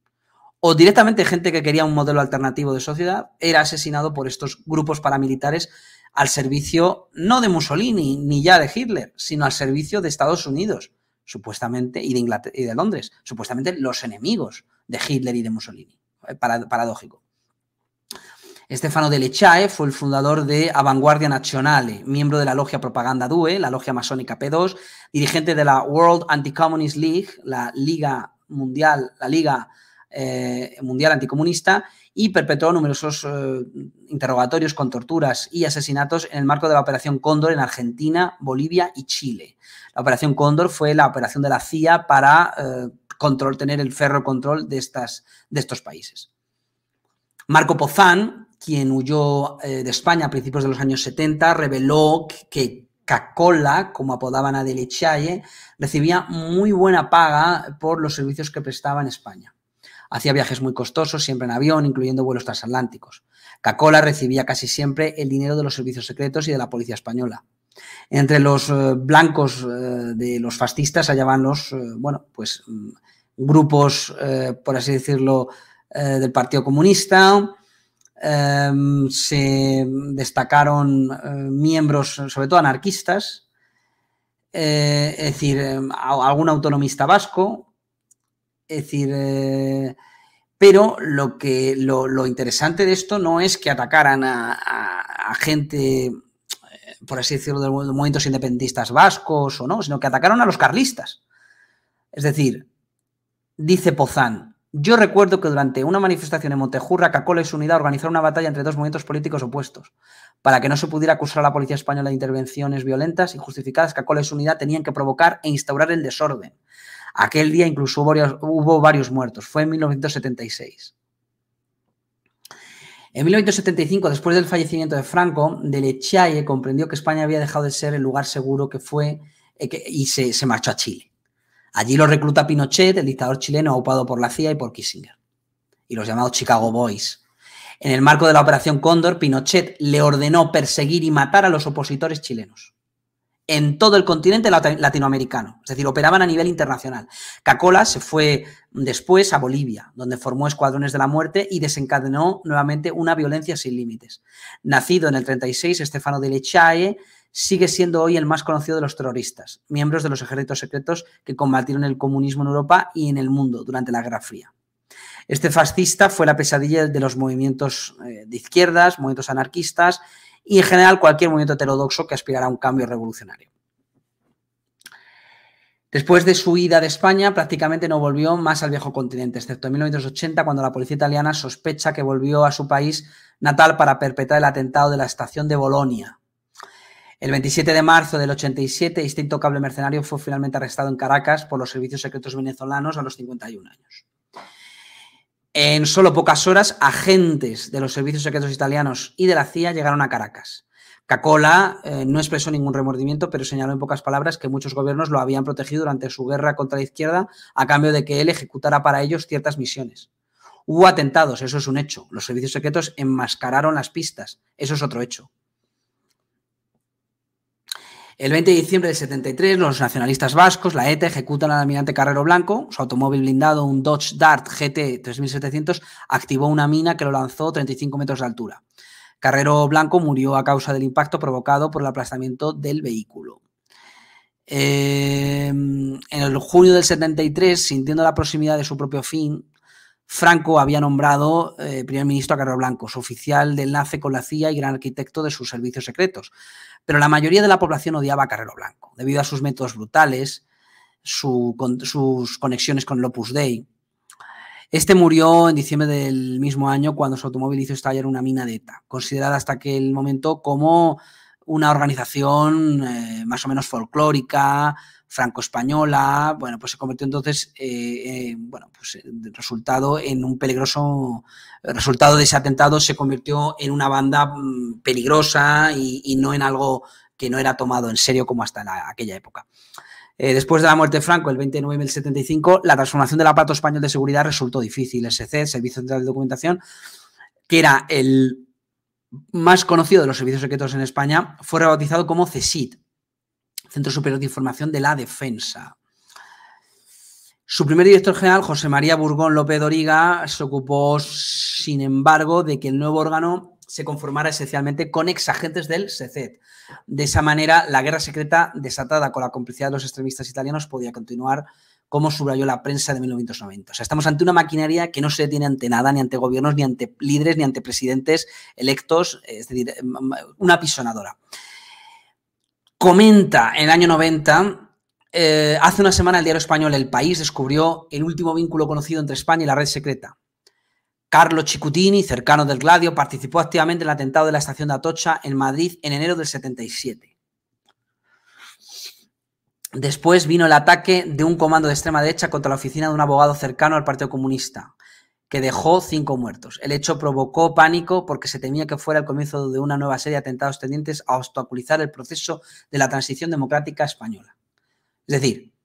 o directamente gente que quería un modelo alternativo de sociedad, era asesinado por estos grupos paramilitares al servicio no de Mussolini ni ya de Hitler, sino al servicio de Estados Unidos, supuestamente, y de, Inglaterra, y de Londres, supuestamente los enemigos de Hitler y de Mussolini. Eh, paradójico. Estefano de Lechae fue el fundador de Avanguardia Nazionale, miembro de la logia Propaganda DUE, la logia masónica P2, dirigente de la World Anti-Communist League, la Liga Mundial, la Liga eh, mundial anticomunista y perpetró numerosos eh, interrogatorios con torturas y asesinatos en el marco de la Operación Cóndor en Argentina, Bolivia y Chile. La Operación Cóndor fue la operación de la CIA para eh, tener el ferro control de, estas, de estos países. Marco Pozán, quien huyó de España a principios de los años 70, reveló que Cacola, como apodaban a Delechalle, recibía muy buena paga por los servicios que prestaba en España hacía viajes muy costosos, siempre en avión, incluyendo vuelos transatlánticos. Cacola recibía casi siempre el dinero de los servicios secretos y de la policía española. Entre los eh, blancos eh, de los fascistas hallaban los, eh, bueno, pues mm, grupos, por así decirlo, del Partido Comunista. Em, se destacaron miembros, sobre todo anarquistas, es decir, em, algún autonomista vasco, es decir, eh, pero lo, que, lo, interesante de esto no es que atacaran a, gente, eh, por así decirlo, de movimientos independentistas vascos o no, sino que atacaron a los carlistas. Es decir, dice Pozán, yo recuerdo que durante una manifestación en Montejurra, Cacoles y unidad organizaron una batalla entre dos movimientos políticos opuestos. Para que no se pudiera acusar a la policía española de intervenciones violentas injustificadas Cacoles unidad tenían que provocar e instaurar el desorden. Aquel día incluso hubo varios, muertos, fue en 1976. En 1975, después del fallecimiento de Franco, de comprendió que España había dejado de ser el lugar seguro que fue eh, y se, se, marchó a Chile. Allí lo recluta Pinochet, el dictador chileno ocupado por la CIA y por Kissinger, y los llamados Chicago Boys. En el marco de la Operación Cóndor, Pinochet le ordenó perseguir y matar a los opositores chilenos en todo el continente latinoamericano, es decir, operaban a nivel internacional. Cacola se fue después a Bolivia, donde formó escuadrones de la muerte y desencadenó nuevamente una violencia sin límites. Nacido en el 36, Estefano de Lechae sigue siendo hoy el más conocido de los terroristas, miembros de los ejércitos secretos que combatieron el comunismo en Europa y en el mundo durante la Guerra Fría. Este fascista fue la pesadilla de los movimientos eh, de izquierdas, movimientos anarquistas y en general cualquier movimiento heterodoxo que aspirara a un cambio revolucionario. Después de su ida de España, prácticamente no volvió más al viejo continente, excepto en 1980, cuando la policía italiana sospecha que volvió a su país natal para perpetrar el atentado de la estación de Bolonia. El 27 de marzo del 87, este cable mercenario fue finalmente arrestado en Caracas por los servicios secretos venezolanos a los 51 años. En solo pocas horas, agentes de los servicios secretos italianos y de la CIA llegaron a Caracas. Cacola eh, no expresó ningún remordimiento, pero señaló en pocas palabras que muchos gobiernos lo habían protegido durante su guerra contra la izquierda a cambio de que él ejecutara para ellos ciertas misiones. Hubo atentados, eso es un hecho. Los servicios secretos enmascararon las pistas, eso es otro hecho. El 20 de diciembre del 73, los nacionalistas vascos, la ETA, e, ejecutan al almirante Carrero Blanco. Su automóvil blindado, un Dodge Dart GT 3700, activó una mina que lo lanzó 35 metros de altura. Carrero Blanco murió a causa del impacto provocado por el aplastamiento del vehículo. Eh, en el junio del 73, sintiendo la proximidad de su propio fin, Franco había nombrado eh, primer ministro a Carrero Blanco, su oficial de enlace con la CIA y gran arquitecto de sus servicios secretos pero la mayoría de la población odiaba a Carrero Blanco, debido a sus métodos brutales, sus conexiones con el Opus Dei. Este murió en diciembre del mismo año cuando su automóvil hizo estallar una mina de ETA, considerada hasta aquel momento como una organización eh, más o menos folclórica, franco-española, bueno, pues se convirtió entonces, eh, bueno, pues el eh, resultado en un peligroso, resultado de ese atentado se convirtió en una banda mm, peligrosa y, no en algo que no era tomado en serio como hasta la, aquella época. Eh, después de la muerte de Franco, el 29 de noviembre 75, la transformación del aparato español de seguridad resultó difícil. SC, Servicio Central de Documentación, que era el más conocido de los servicios secretos en España, fue rebautizado como CESID, Centro Superior de Información de la Defensa. Su primer director general, José María Burgón López Doriga, Origa, se ocupó, sin embargo, de que el nuevo órgano se conformara esencialmente con exagentes del SECET. De esa manera, la guerra secreta desatada con la complicidad de los extremistas italianos podía continuar como subrayó la prensa de 1990. O sea, estamos ante una maquinaria que no se detiene ante nada, ni ante gobiernos, ni ante líderes, ni ante presidentes electos, es decir, mm, mm, una apisonadora comenta en el año 90, eh, hace una semana el diario español El País descubrió el último vínculo conocido entre España y la red secreta. Carlo Chicutini, cercano del Gladio, participó activamente en el atentado de la estación de Atocha en Madrid en enero del 77. Después vino el ataque de un comando de extrema derecha contra la oficina de un abogado cercano al Partido Comunista que dejó cinco muertos. El hecho provocó pánico porque se temía que fuera el comienzo de una nueva serie de atentados tendientes a obstaculizar el proceso de la transición democrática española. Es decir,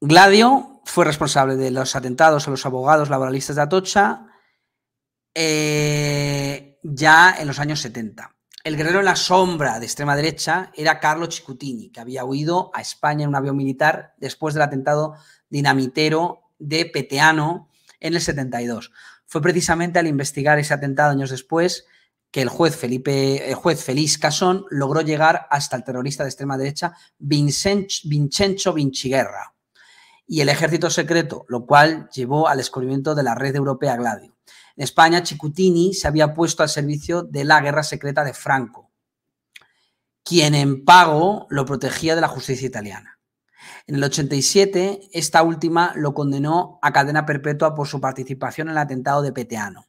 Gladio fue responsable de los atentados a los abogados laboralistas de Atocha eh, ya en los años 70. El guerrero en la sombra de extrema derecha era Carlo Chicutini, que había huido a España en un avión militar después del atentado dinamitero de Peteano en el 72. Fue precisamente al investigar ese atentado años después que el juez, Felipe, el juez Feliz Casón logró llegar hasta el terrorista de extrema derecha Vincenzo Vinciguerra y el ejército secreto, lo cual llevó al descubrimiento de la red europea Gladio. En España, Chicutini se había puesto al servicio de la guerra secreta de Franco, quien en pago lo protegía de la justicia italiana. En el 87, esta última lo condenó a cadena perpetua por su participación en el atentado de Peteano.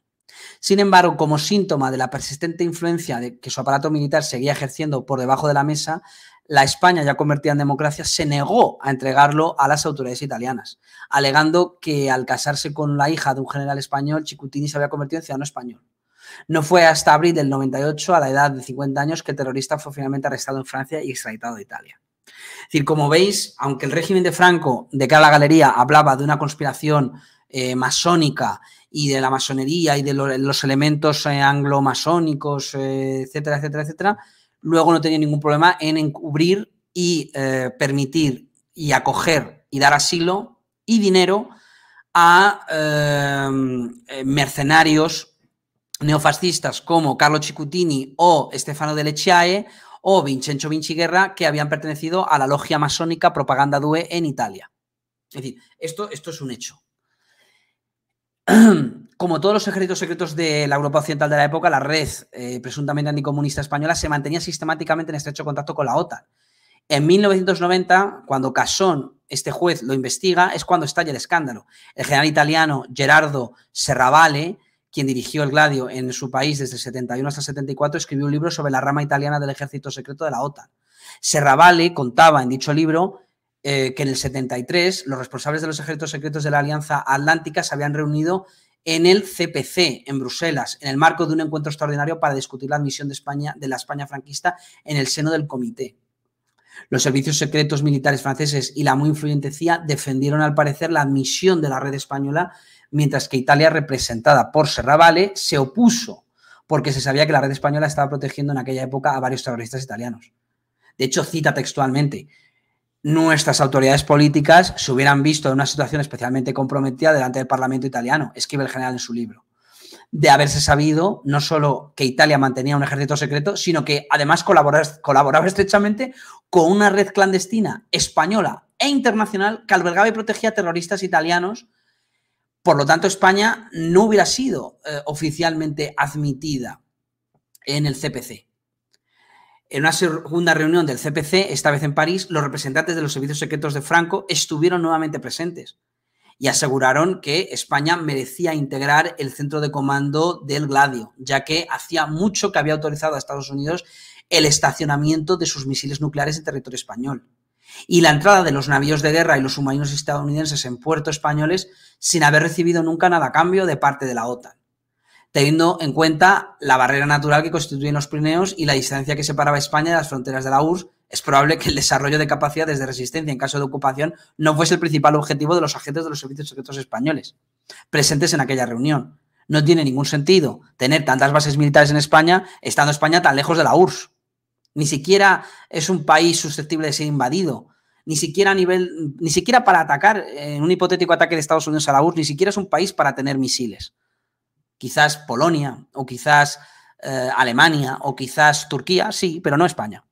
Sin embargo, como síntoma de la persistente influencia de que su aparato militar seguía ejerciendo por debajo de la mesa, la España ya convertida en democracia se negó a entregarlo a las autoridades italianas, alegando que al casarse con la hija de un general español, Chicutini se había convertido en ciudadano español. No fue hasta abril del 98, a la edad de 50 años, que el terrorista fue finalmente arrestado en Francia y extraditado de Italia decir, como veis, aunque el régimen de Franco, de cara a la galería, hablaba de una conspiración eh, masónica y de la masonería y de los elementos eh, anglo-masónicos, eh, etcétera, etcétera, etcétera, luego no tenía ningún problema en encubrir y permitir y acoger y dar asilo y dinero a mercenarios neofascistas como Carlo Cicutini o Stefano de Lecciae o Vincenzo Vinci Guerra, que habían pertenecido a la logia masónica Propaganda Due en Italia. Es decir, esto, esto es un hecho. Como todos los ejércitos secretos de la Europa Occidental de la época, la red eh, presuntamente anticomunista española se mantenía sistemáticamente en estrecho contacto con la OTAN. En 1990, cuando Casón, este juez, lo investiga, es cuando estalla el escándalo. El general italiano Gerardo Serravale quien dirigió el Gladio en su país desde 71 hasta 74, escribió un libro sobre la rama italiana del ejército secreto de la OTAN. Serravalle contaba en dicho libro eh, que en el 73 los responsables de los ejércitos secretos de la Alianza Atlántica se habían reunido en el CPC, en Bruselas, en el marco de un encuentro extraordinario para discutir la admisión de, España, de la España franquista en el seno del comité. Los servicios secretos militares franceses y la muy influyente CIA defendieron, al parecer, la admisión de la red española mientras que Italia, representada por Serravalle, se opuso porque se sabía que la red española estaba protegiendo en aquella época a varios terroristas italianos. De hecho, cita textualmente, nuestras autoridades políticas se hubieran visto en una situación especialmente comprometida delante del Parlamento italiano, escribe el general en su libro. De haberse sabido no solo que Italia mantenía un ejército secreto, sino que además colaboraba, colaboraba estrechamente con una red clandestina española e internacional que albergaba y protegía a terroristas italianos por lo tanto, España no hubiera sido eh, oficialmente admitida en el CPC. En una segunda reunión del CPC, esta vez en París, los representantes de los servicios secretos de Franco estuvieron nuevamente presentes y aseguraron que España merecía integrar el centro de comando del Gladio, ya que hacía mucho que había autorizado a Estados Unidos el estacionamiento de sus misiles nucleares en territorio español y la entrada de los navíos de guerra y los submarinos estadounidenses en puertos españoles sin haber recibido nunca nada a cambio de parte de la OTAN, teniendo en cuenta la barrera natural que constituyen los Pirineos y la distancia que separaba España de las fronteras de la URSS, es probable que el desarrollo de capacidades de resistencia en caso de ocupación no fuese el principal objetivo de los agentes de los servicios secretos españoles presentes en aquella reunión. No tiene ningún sentido tener tantas bases militares en España estando España tan lejos de la URSS. Ni siquiera es un país susceptible de ser invadido. Ni siquiera a nivel, ni siquiera para atacar, en un hipotético ataque de Estados Unidos a la URSS, ni siquiera es un país para tener misiles. Quizás Polonia, o quizás eh, Alemania, o quizás Turquía, sí, pero no España.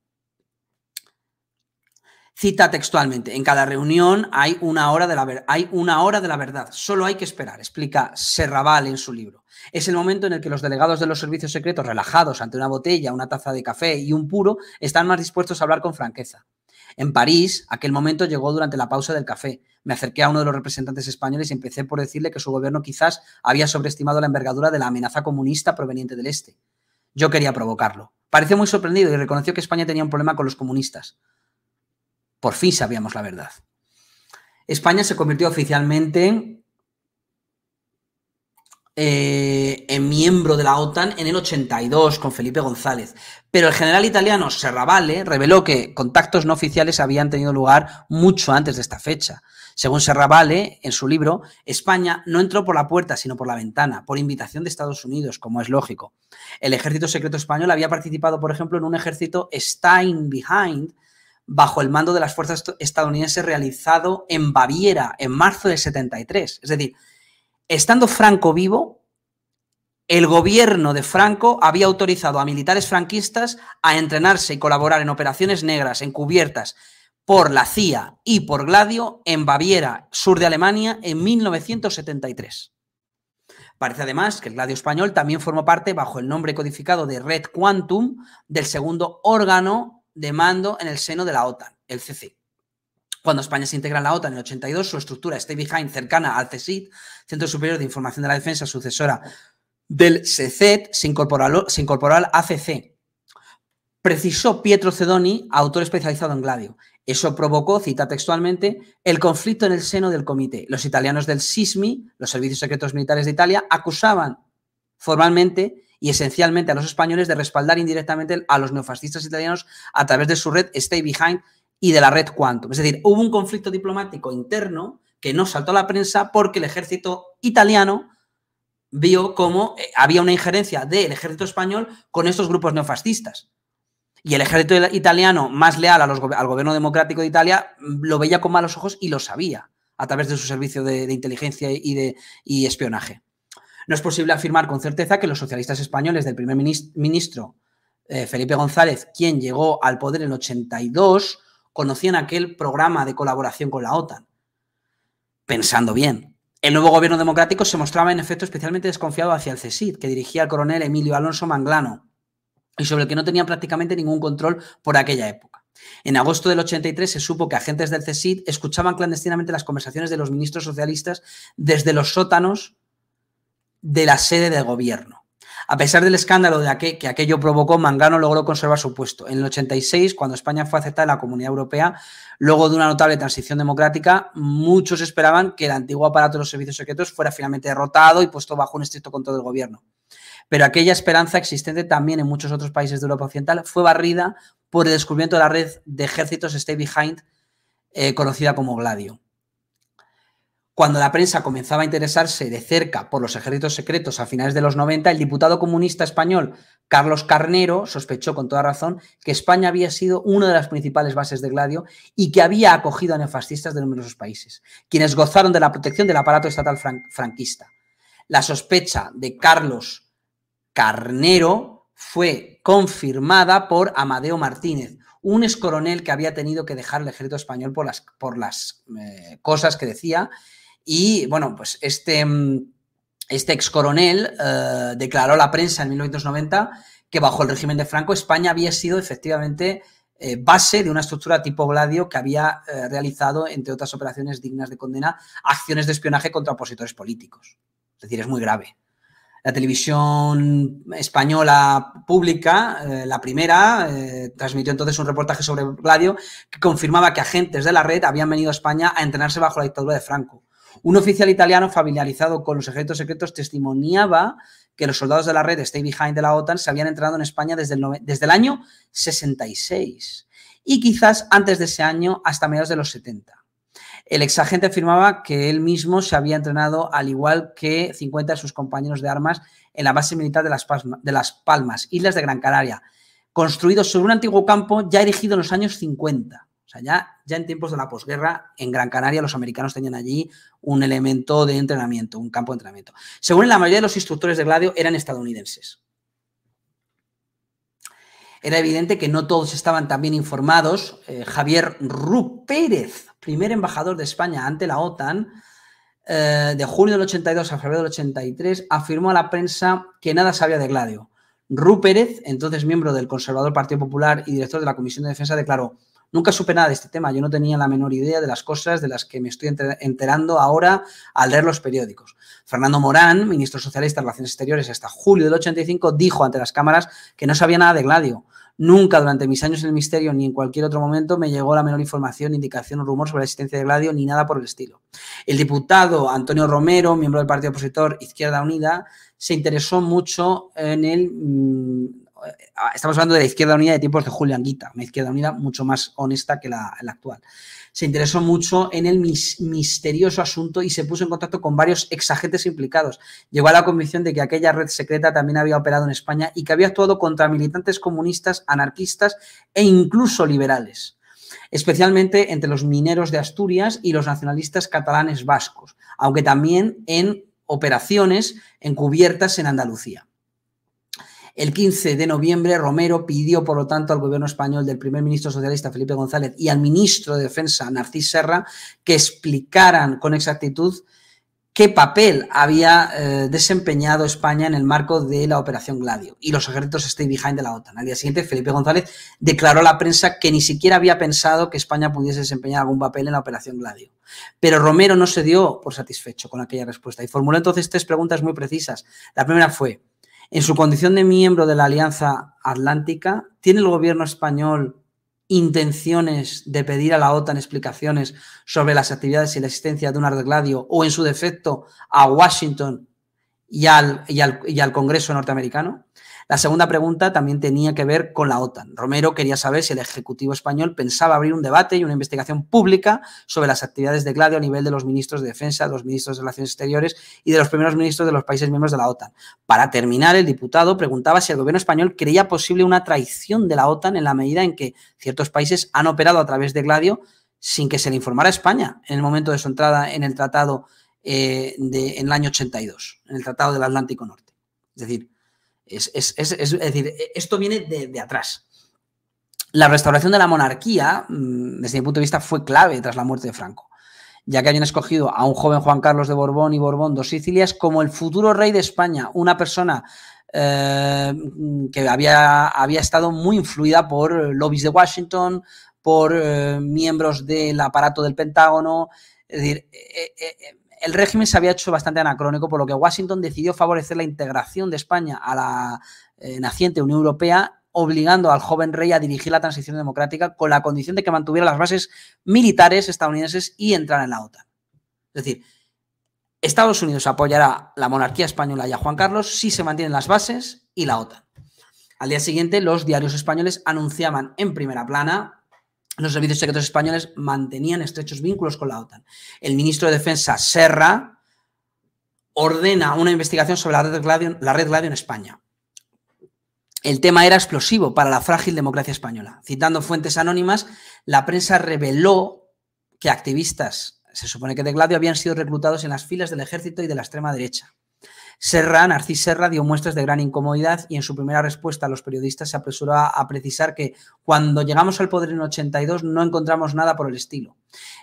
Cita textualmente, en cada reunión hay una, hora de la hay una hora de la verdad, solo hay que esperar, explica Serraval en su libro. Es el momento en el que los delegados de los servicios secretos, relajados ante una botella, una taza de café y un puro, están más dispuestos a hablar con franqueza. En París, aquel momento llegó durante la pausa del café. Me acerqué a uno de los representantes españoles y empecé por decirle que su gobierno quizás había sobreestimado la envergadura de la amenaza comunista proveniente del Este. Yo quería provocarlo. Pareció muy sorprendido y reconoció que España tenía un problema con los comunistas. Por fin sabíamos la verdad. España se convirtió oficialmente eh, en miembro de la OTAN en el 82 con Felipe González, pero el general italiano Serravalle reveló que contactos no oficiales habían tenido lugar mucho antes de esta fecha. Según Serravalle, en su libro, España no entró por la puerta, sino por la ventana, por invitación de Estados Unidos, como es lógico. El ejército secreto español había participado, por ejemplo, en un ejército Stein Behind, bajo el mando de las fuerzas estadounidenses realizado en Baviera en marzo de 73. Es decir, estando Franco vivo, el gobierno de Franco había autorizado a militares franquistas a entrenarse y colaborar en operaciones negras encubiertas por la CIA y por Gladio en Baviera, sur de Alemania, en 1973. Parece además que el Gladio español también formó parte, bajo el nombre codificado de Red Quantum, del segundo órgano de mando en el seno de la OTAN, el CC. Cuando España se integra en la OTAN en el 82, su estructura Stay Behind, cercana al CSIT, Centro Superior de Información de la Defensa, sucesora del CECET, se incorporó, se incorporó al ACC. Precisó Pietro Cedoni, autor especializado en Gladio. Eso provocó, cita textualmente, el conflicto en el seno del comité. Los italianos del SISMI, los servicios secretos militares de Italia, acusaban formalmente y esencialmente a los españoles de respaldar indirectamente a los neofascistas italianos a través de su red Stay Behind y de la red Quantum. Es decir, hubo un conflicto diplomático interno que no saltó a la prensa porque el ejército italiano vio cómo eh, había una injerencia del ejército español con estos grupos neofascistas. Y el ejército italiano, más leal al gobierno democrático de Italia, mm, lo veía con malos ojos y lo sabía a través de su servicio de, inteligencia y de y espionaje. No es posible afirmar con certeza que los socialistas españoles del primer ministro eh, Felipe González, quien llegó al poder en 82, conocían aquel programa de colaboración con la OTAN. Pensando bien, el nuevo gobierno democrático se mostraba en efecto especialmente desconfiado hacia el CSID, que dirigía el coronel Emilio Alonso Manglano, y sobre el que no tenía prácticamente ningún control por aquella época. En agosto del 83 se supo que agentes del CSID escuchaban clandestinamente las conversaciones de los ministros socialistas desde los sótanos de la sede del gobierno. A pesar del escándalo de que aquello provocó, Mangano logró conservar su puesto. En el 86, cuando España fue aceptada en la Comunidad Europea, luego de una notable transición democrática, muchos esperaban que el antiguo aparato de los servicios secretos fuera finalmente derrotado y puesto bajo un estricto control del gobierno. Pero aquella esperanza existente también en muchos otros países de Europa Occidental fue barrida por el descubrimiento de la red de ejércitos Stay Behind, eh, conocida como Gladio. Cuando la prensa comenzaba a interesarse de cerca por los ejércitos secretos a finales de los 90, el diputado comunista español Carlos Carnero sospechó con toda razón que España había sido una de las principales bases de Gladio y que había acogido a neofascistas de numerosos países, quienes gozaron de la protección del aparato estatal franquista. La sospecha de Carlos Carnero fue confirmada por Amadeo Martínez, un ex coronel que había tenido que dejar el ejército español por las, eh, cosas que decía y bueno, pues este, mm, este ex coronel eh, declaró a la prensa en 1990 que bajo el régimen de Franco España había sido efectivamente eh, base de una estructura tipo Gladio que había eh, realizado, entre otras operaciones dignas de condena, acciones de espionaje contra opositores políticos. Es decir, es muy grave. La televisión española pública, la primera, transmitió entonces un reportaje sobre Gladio que confirmaba que agentes de la red habían venido a España a entrenarse bajo la dictadura de Franco. Un oficial italiano familiarizado con los ejércitos secretos testimoniaba que los soldados de la red Stay Behind de la OTAN se habían entrenado en España desde el, año 66 y quizás antes de ese año hasta mediados de los 70. El exagente afirmaba que él mismo se había entrenado al igual que 50 de sus compañeros de armas en la base militar de Las, de las Palmas, Islas de Gran Canaria, construido sobre un antiguo campo ya erigido en los años 50 sea, ya, en tiempos de la posguerra, en Gran Canaria los americanos tenían allí un elemento de entrenamiento, un campo de entrenamiento. Según la mayoría de los instructores de Gladio eran estadounidenses. Era evidente que no todos estaban tan bien informados. Eh, Javier Rupérez, primer embajador de España ante la OTAN, eh, de junio del 82 a febrero del 83, afirmó a la prensa que nada sabía de Gladio. Rupérez, Pérez, entonces miembro del Conservador Partido Popular y director de la Comisión de Defensa, declaró, Nunca supe nada de este tema, yo no tenía la menor idea de las cosas de las que me estoy enterando ahora al leer los periódicos. Fernando Morán, ministro socialista de Relaciones Exteriores hasta julio del 85, dijo ante las cámaras que no sabía nada de Gladio. Nunca durante mis años en el misterio ni en cualquier otro momento me llegó la menor información, indicación o rumor sobre la existencia de Gladio ni nada por el estilo. El diputado Antonio Romero, miembro del Partido Opositor Izquierda Unida, se interesó mucho en el mm, Ah, estamos hablando de la Izquierda Unida de tiempos de Julián Guita, una Izquierda Unida mucho más honesta que la, actual. Se interesó mucho en el misterioso asunto y se puso en contacto con varios exagentes implicados. Llegó a la convicción de que aquella red secreta también había operado en España y que había actuado contra militantes comunistas, anarquistas e incluso liberales especialmente entre los mineros de Asturias y los nacionalistas catalanes vascos, aunque también en operaciones encubiertas en Andalucía. El 15 de noviembre, Romero pidió, por lo tanto, al gobierno español del primer ministro socialista Felipe González y al ministro de Defensa Narcís Serra que explicaran con exactitud qué papel había eh, desempeñado España en el marco de la Operación Gladio y los ejércitos Stay Behind de la OTAN. Al día siguiente, Felipe González declaró a la prensa que ni siquiera había pensado que España pudiese desempeñar algún papel en la Operación Gladio. Pero Romero no se dio por satisfecho con aquella respuesta y formuló entonces tres preguntas muy precisas. La primera fue, en su condición de miembro de la Alianza Atlántica, ¿tiene el gobierno español intenciones de pedir a la OTAN explicaciones sobre las actividades y la existencia de un gladio o, en su defecto, a Washington y al, y al Congreso norteamericano? La segunda pregunta también tenía que ver con la OTAN. Romero quería saber si el Ejecutivo español pensaba abrir un debate y una investigación pública sobre las actividades de Gladio a nivel de los ministros de Defensa, de los ministros de Relaciones Exteriores y de los primeros ministros de los países miembros de la OTAN. Para terminar, el diputado preguntaba si el gobierno español creía posible una traición de la OTAN en la medida en que ciertos países han operado a través de Gladio sin que se le informara a España en el momento de su entrada en el tratado eh, de, en el año 82, en el Tratado del Atlántico Norte. Es decir, es, decir, e, esto viene de, atrás. La restauración de la monarquía, mm, desde mi punto de vista, fue clave tras la muerte de Franco ya que habían escogido a un joven Juan Carlos de Borbón y Borbón dos Sicilias como el futuro rey de España, una persona eh, que había, había, estado muy influida por lobbies de Washington, por eh, miembros del aparato del Pentágono. Es decir, e, e, el régimen se había hecho bastante anacrónico, por lo que Washington decidió favorecer la integración de España a la eh, naciente Unión Europea obligando al joven rey a dirigir la transición democrática con la condición de que mantuviera las bases militares estadounidenses y entrara en la OTAN. Es decir, Estados Unidos apoyará la monarquía española y a Juan Carlos si se mantienen las bases y la OTAN. Al día siguiente, los diarios españoles anunciaban en primera plana los servicios secretos españoles mantenían estrechos vínculos con la OTAN. El ministro de Defensa, Serra, ordena una investigación sobre la red Gladio, la red Gladio en España. El tema era explosivo para la frágil democracia española. Citando fuentes anónimas, la prensa reveló que activistas, se supone que de Gladio, habían sido reclutados en las filas del ejército y de la extrema derecha. Serra, Narcís Serra, dio muestras de gran incomodidad y en su primera respuesta a los periodistas se apresuró a precisar que cuando llegamos al poder en 82 no encontramos nada por el estilo.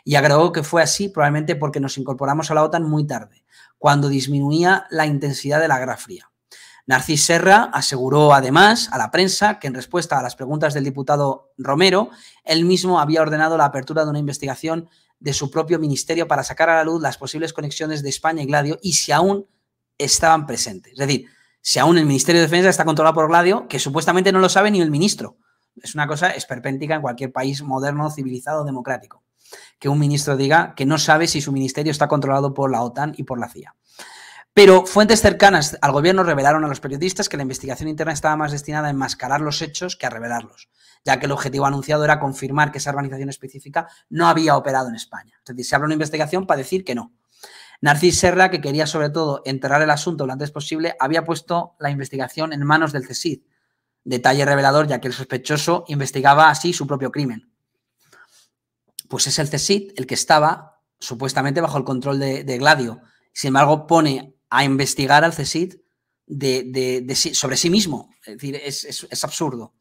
Y agregó que fue así probablemente porque nos incorporamos a la OTAN muy tarde, cuando disminuía la intensidad de la Guerra Fría. Narcís Serra aseguró además a la prensa que en respuesta a las preguntas del diputado Romero, él mismo había ordenado la apertura de una investigación de su propio ministerio para sacar a la luz las posibles conexiones de España y Gladio y si aún estaban presentes. Es decir, si aún el Ministerio de Defensa está controlado por Gladio, que supuestamente no lo sabe ni el ministro. Es una cosa esperpéntica en cualquier país moderno, civilizado, democrático. Que un ministro diga que no sabe si su ministerio está controlado por la OTAN y por la CIA. Pero fuentes cercanas al gobierno revelaron a los periodistas que la investigación interna estaba más destinada a enmascarar los hechos que a revelarlos, ya que el objetivo anunciado era confirmar que esa organización específica no había operado en España. Es decir, se abre una investigación para decir que no. Narcís Serra, que quería sobre todo enterrar el asunto lo antes posible, había puesto la investigación en manos del CSID. Detalle revelador, ya que el sospechoso investigaba así su propio crimen. Pues es el CSID el que estaba supuestamente bajo el control de, Gladio. Sin embargo, pone a investigar al CSID sobre sí mismo. Es decir, es absurdo.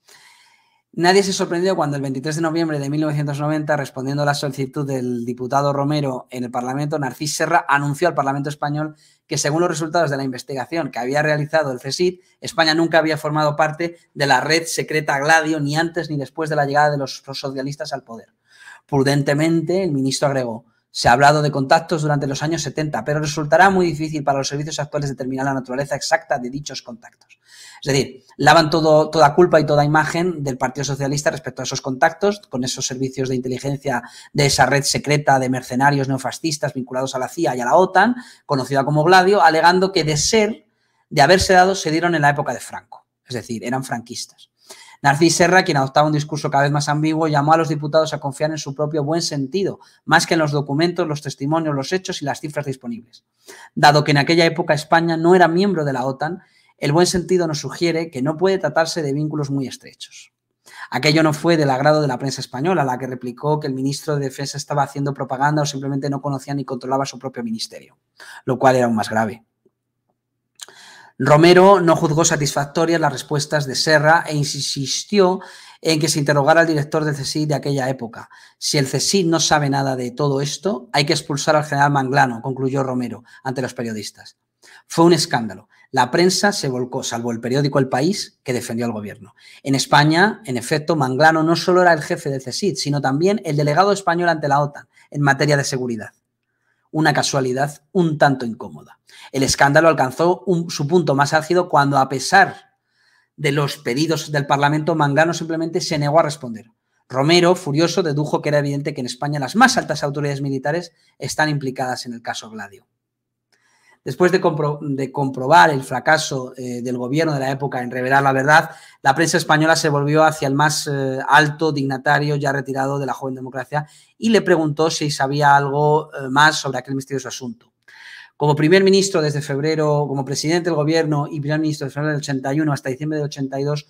Nadie se sorprendió cuando el 23 de noviembre de 1990, respondiendo a la solicitud del diputado Romero en el Parlamento, Narcís Serra anunció al Parlamento español que según los resultados de la investigación que había realizado el CSID, España nunca había formado parte de la red secreta Gladio ni antes ni después de la llegada de los socialistas al poder. Prudentemente, el ministro agregó, se ha hablado de contactos durante los años 70, pero resultará muy difícil para los servicios actuales determinar la naturaleza exacta de dichos contactos. Es decir, lavan toda culpa y toda imagen del Partido Socialista respecto a esos contactos con esos servicios de inteligencia de esa red secreta de mercenarios neofascistas vinculados a la CIA y a la OTAN, conocida como Gladio, alegando que de ser, de haberse dado, se dieron en la época de Franco. Es decir, eran franquistas. Narcís Serra, quien adoptaba un discurso cada vez más ambiguo, llamó a los diputados a confiar en su propio buen sentido, más que en los documentos, los testimonios, los hechos y las cifras disponibles. Dado que en aquella época España no era miembro de la OTAN, el buen sentido nos sugiere que no puede tratarse de vínculos muy estrechos. Aquello no fue del agrado de la prensa española, la que replicó que el ministro de Defensa estaba haciendo propaganda o simplemente no conocía ni controlaba su propio ministerio, lo cual era aún más grave. Romero no juzgó satisfactorias las respuestas de Serra e insistió en que se interrogara al director del CSI de aquella época. Si el CSI no sabe nada de todo esto, hay que expulsar al general Manglano, concluyó Romero ante los periodistas. Fue un escándalo. La prensa se volcó, salvo el periódico El País, que defendió al gobierno. En España, en efecto, Manglano no solo era el jefe del CSID, sino también el delegado español ante la OTAN en materia de seguridad una casualidad un tanto incómoda. El escándalo alcanzó su punto más ácido cuando, a pesar de los pedidos del Parlamento, Mangano simplemente se negó a responder. Romero, furioso, dedujo que era evidente que en España las más altas autoridades militares están implicadas en el caso Gladio. Después de, comprobar el fracaso eh, del gobierno de la época en revelar la verdad, la prensa española se volvió hacia el más eh, alto dignatario ya retirado de la joven democracia y le preguntó si sabía algo eh, más sobre aquel misterioso asunto. Como primer ministro desde febrero, como presidente del gobierno y primer ministro desde febrero del 81 hasta diciembre del 82,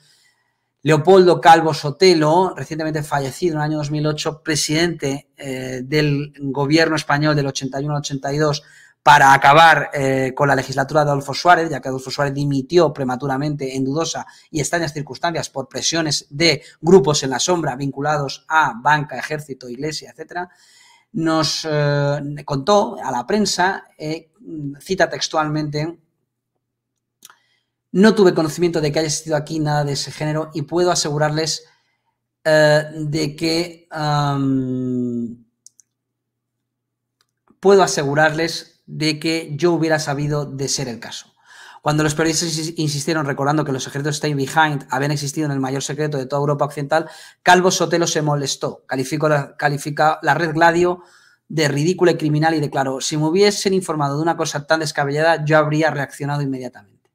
Leopoldo Calvo Sotelo, recientemente fallecido en el año 2008, presidente del gobierno español del 81 al 82 para acabar eh, con la legislatura de Adolfo Suárez, ya que Adolfo Suárez dimitió prematuramente en dudosa y extrañas circunstancias por presiones de grupos en la sombra vinculados a banca, ejército, iglesia, etc., nos eh, contó a la prensa, eh, cita textualmente, no tuve conocimiento de que haya existido aquí nada de ese género y puedo asegurarles de que puedo asegurarles de que yo hubiera sabido de ser el caso. Cuando los periodistas insistieron recordando que los ejércitos Stay Behind habían existido en el mayor secreto de toda Europa Occidental, Calvo Sotelo se molestó, calificó la, la red Gladio de ridícula y criminal y declaró, si me hubiesen informado de una cosa tan descabellada, yo habría reaccionado inmediatamente.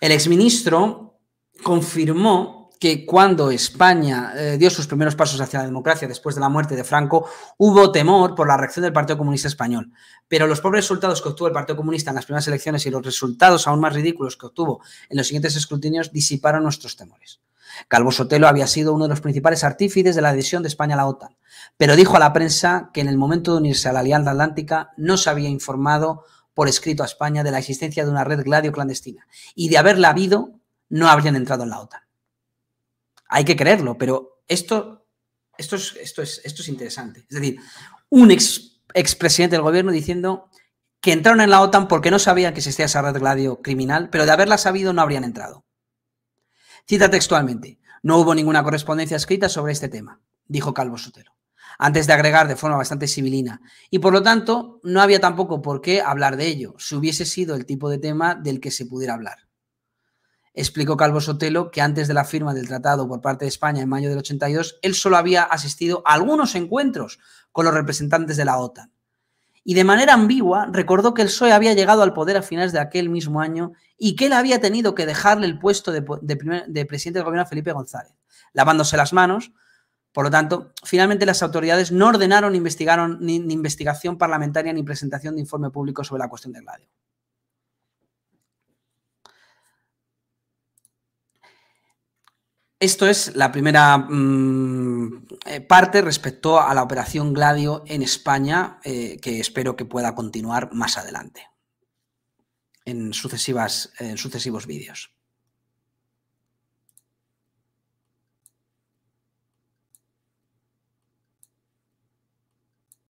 El exministro confirmó que cuando España eh, dio sus primeros pasos hacia la democracia después de la muerte de Franco, hubo temor por la reacción del Partido Comunista Español. Pero los pobres resultados que obtuvo el Partido Comunista en las primeras elecciones y los resultados aún más ridículos que obtuvo en los siguientes escrutinios disiparon nuestros temores. Calvo Sotelo había sido uno de los principales artífices de la adhesión de España a la OTAN, pero dijo a la prensa que en el momento de unirse a la Alianza Atlántica no se había informado por escrito a España de la existencia de una red gladio clandestina y de haberla habido no habrían entrado en la OTAN. Hay que creerlo, pero esto, esto, es, esto, es, esto es interesante. Es decir, un ex, expresidente del gobierno diciendo que entraron en la OTAN porque no sabían que existía esa red gladio criminal, pero de haberla sabido no habrían entrado. Cita textualmente, no hubo ninguna correspondencia escrita sobre este tema, dijo Calvo Sotelo antes de agregar de forma bastante civilina. Y por lo tanto, no había tampoco por qué hablar de ello, si hubiese sido el tipo de tema del que se pudiera hablar explicó Calvo Sotelo que antes de la firma del tratado por parte de España en mayo del 82, él solo había asistido a algunos encuentros con los representantes de la OTAN. Y de manera ambigua recordó que el PSOE había llegado al poder a finales de aquel mismo año y que él había tenido que dejarle el puesto de, presidente del gobierno a Felipe González, lavándose las manos. Por lo tanto, finalmente las autoridades no ordenaron investigaron, ni, investigación parlamentaria ni presentación de informe público sobre la cuestión del radio. Esto es la primera mm, eh, parte respecto a la operación Gladio en España, eh, que espero que pueda continuar más adelante en, en sucesivos vídeos.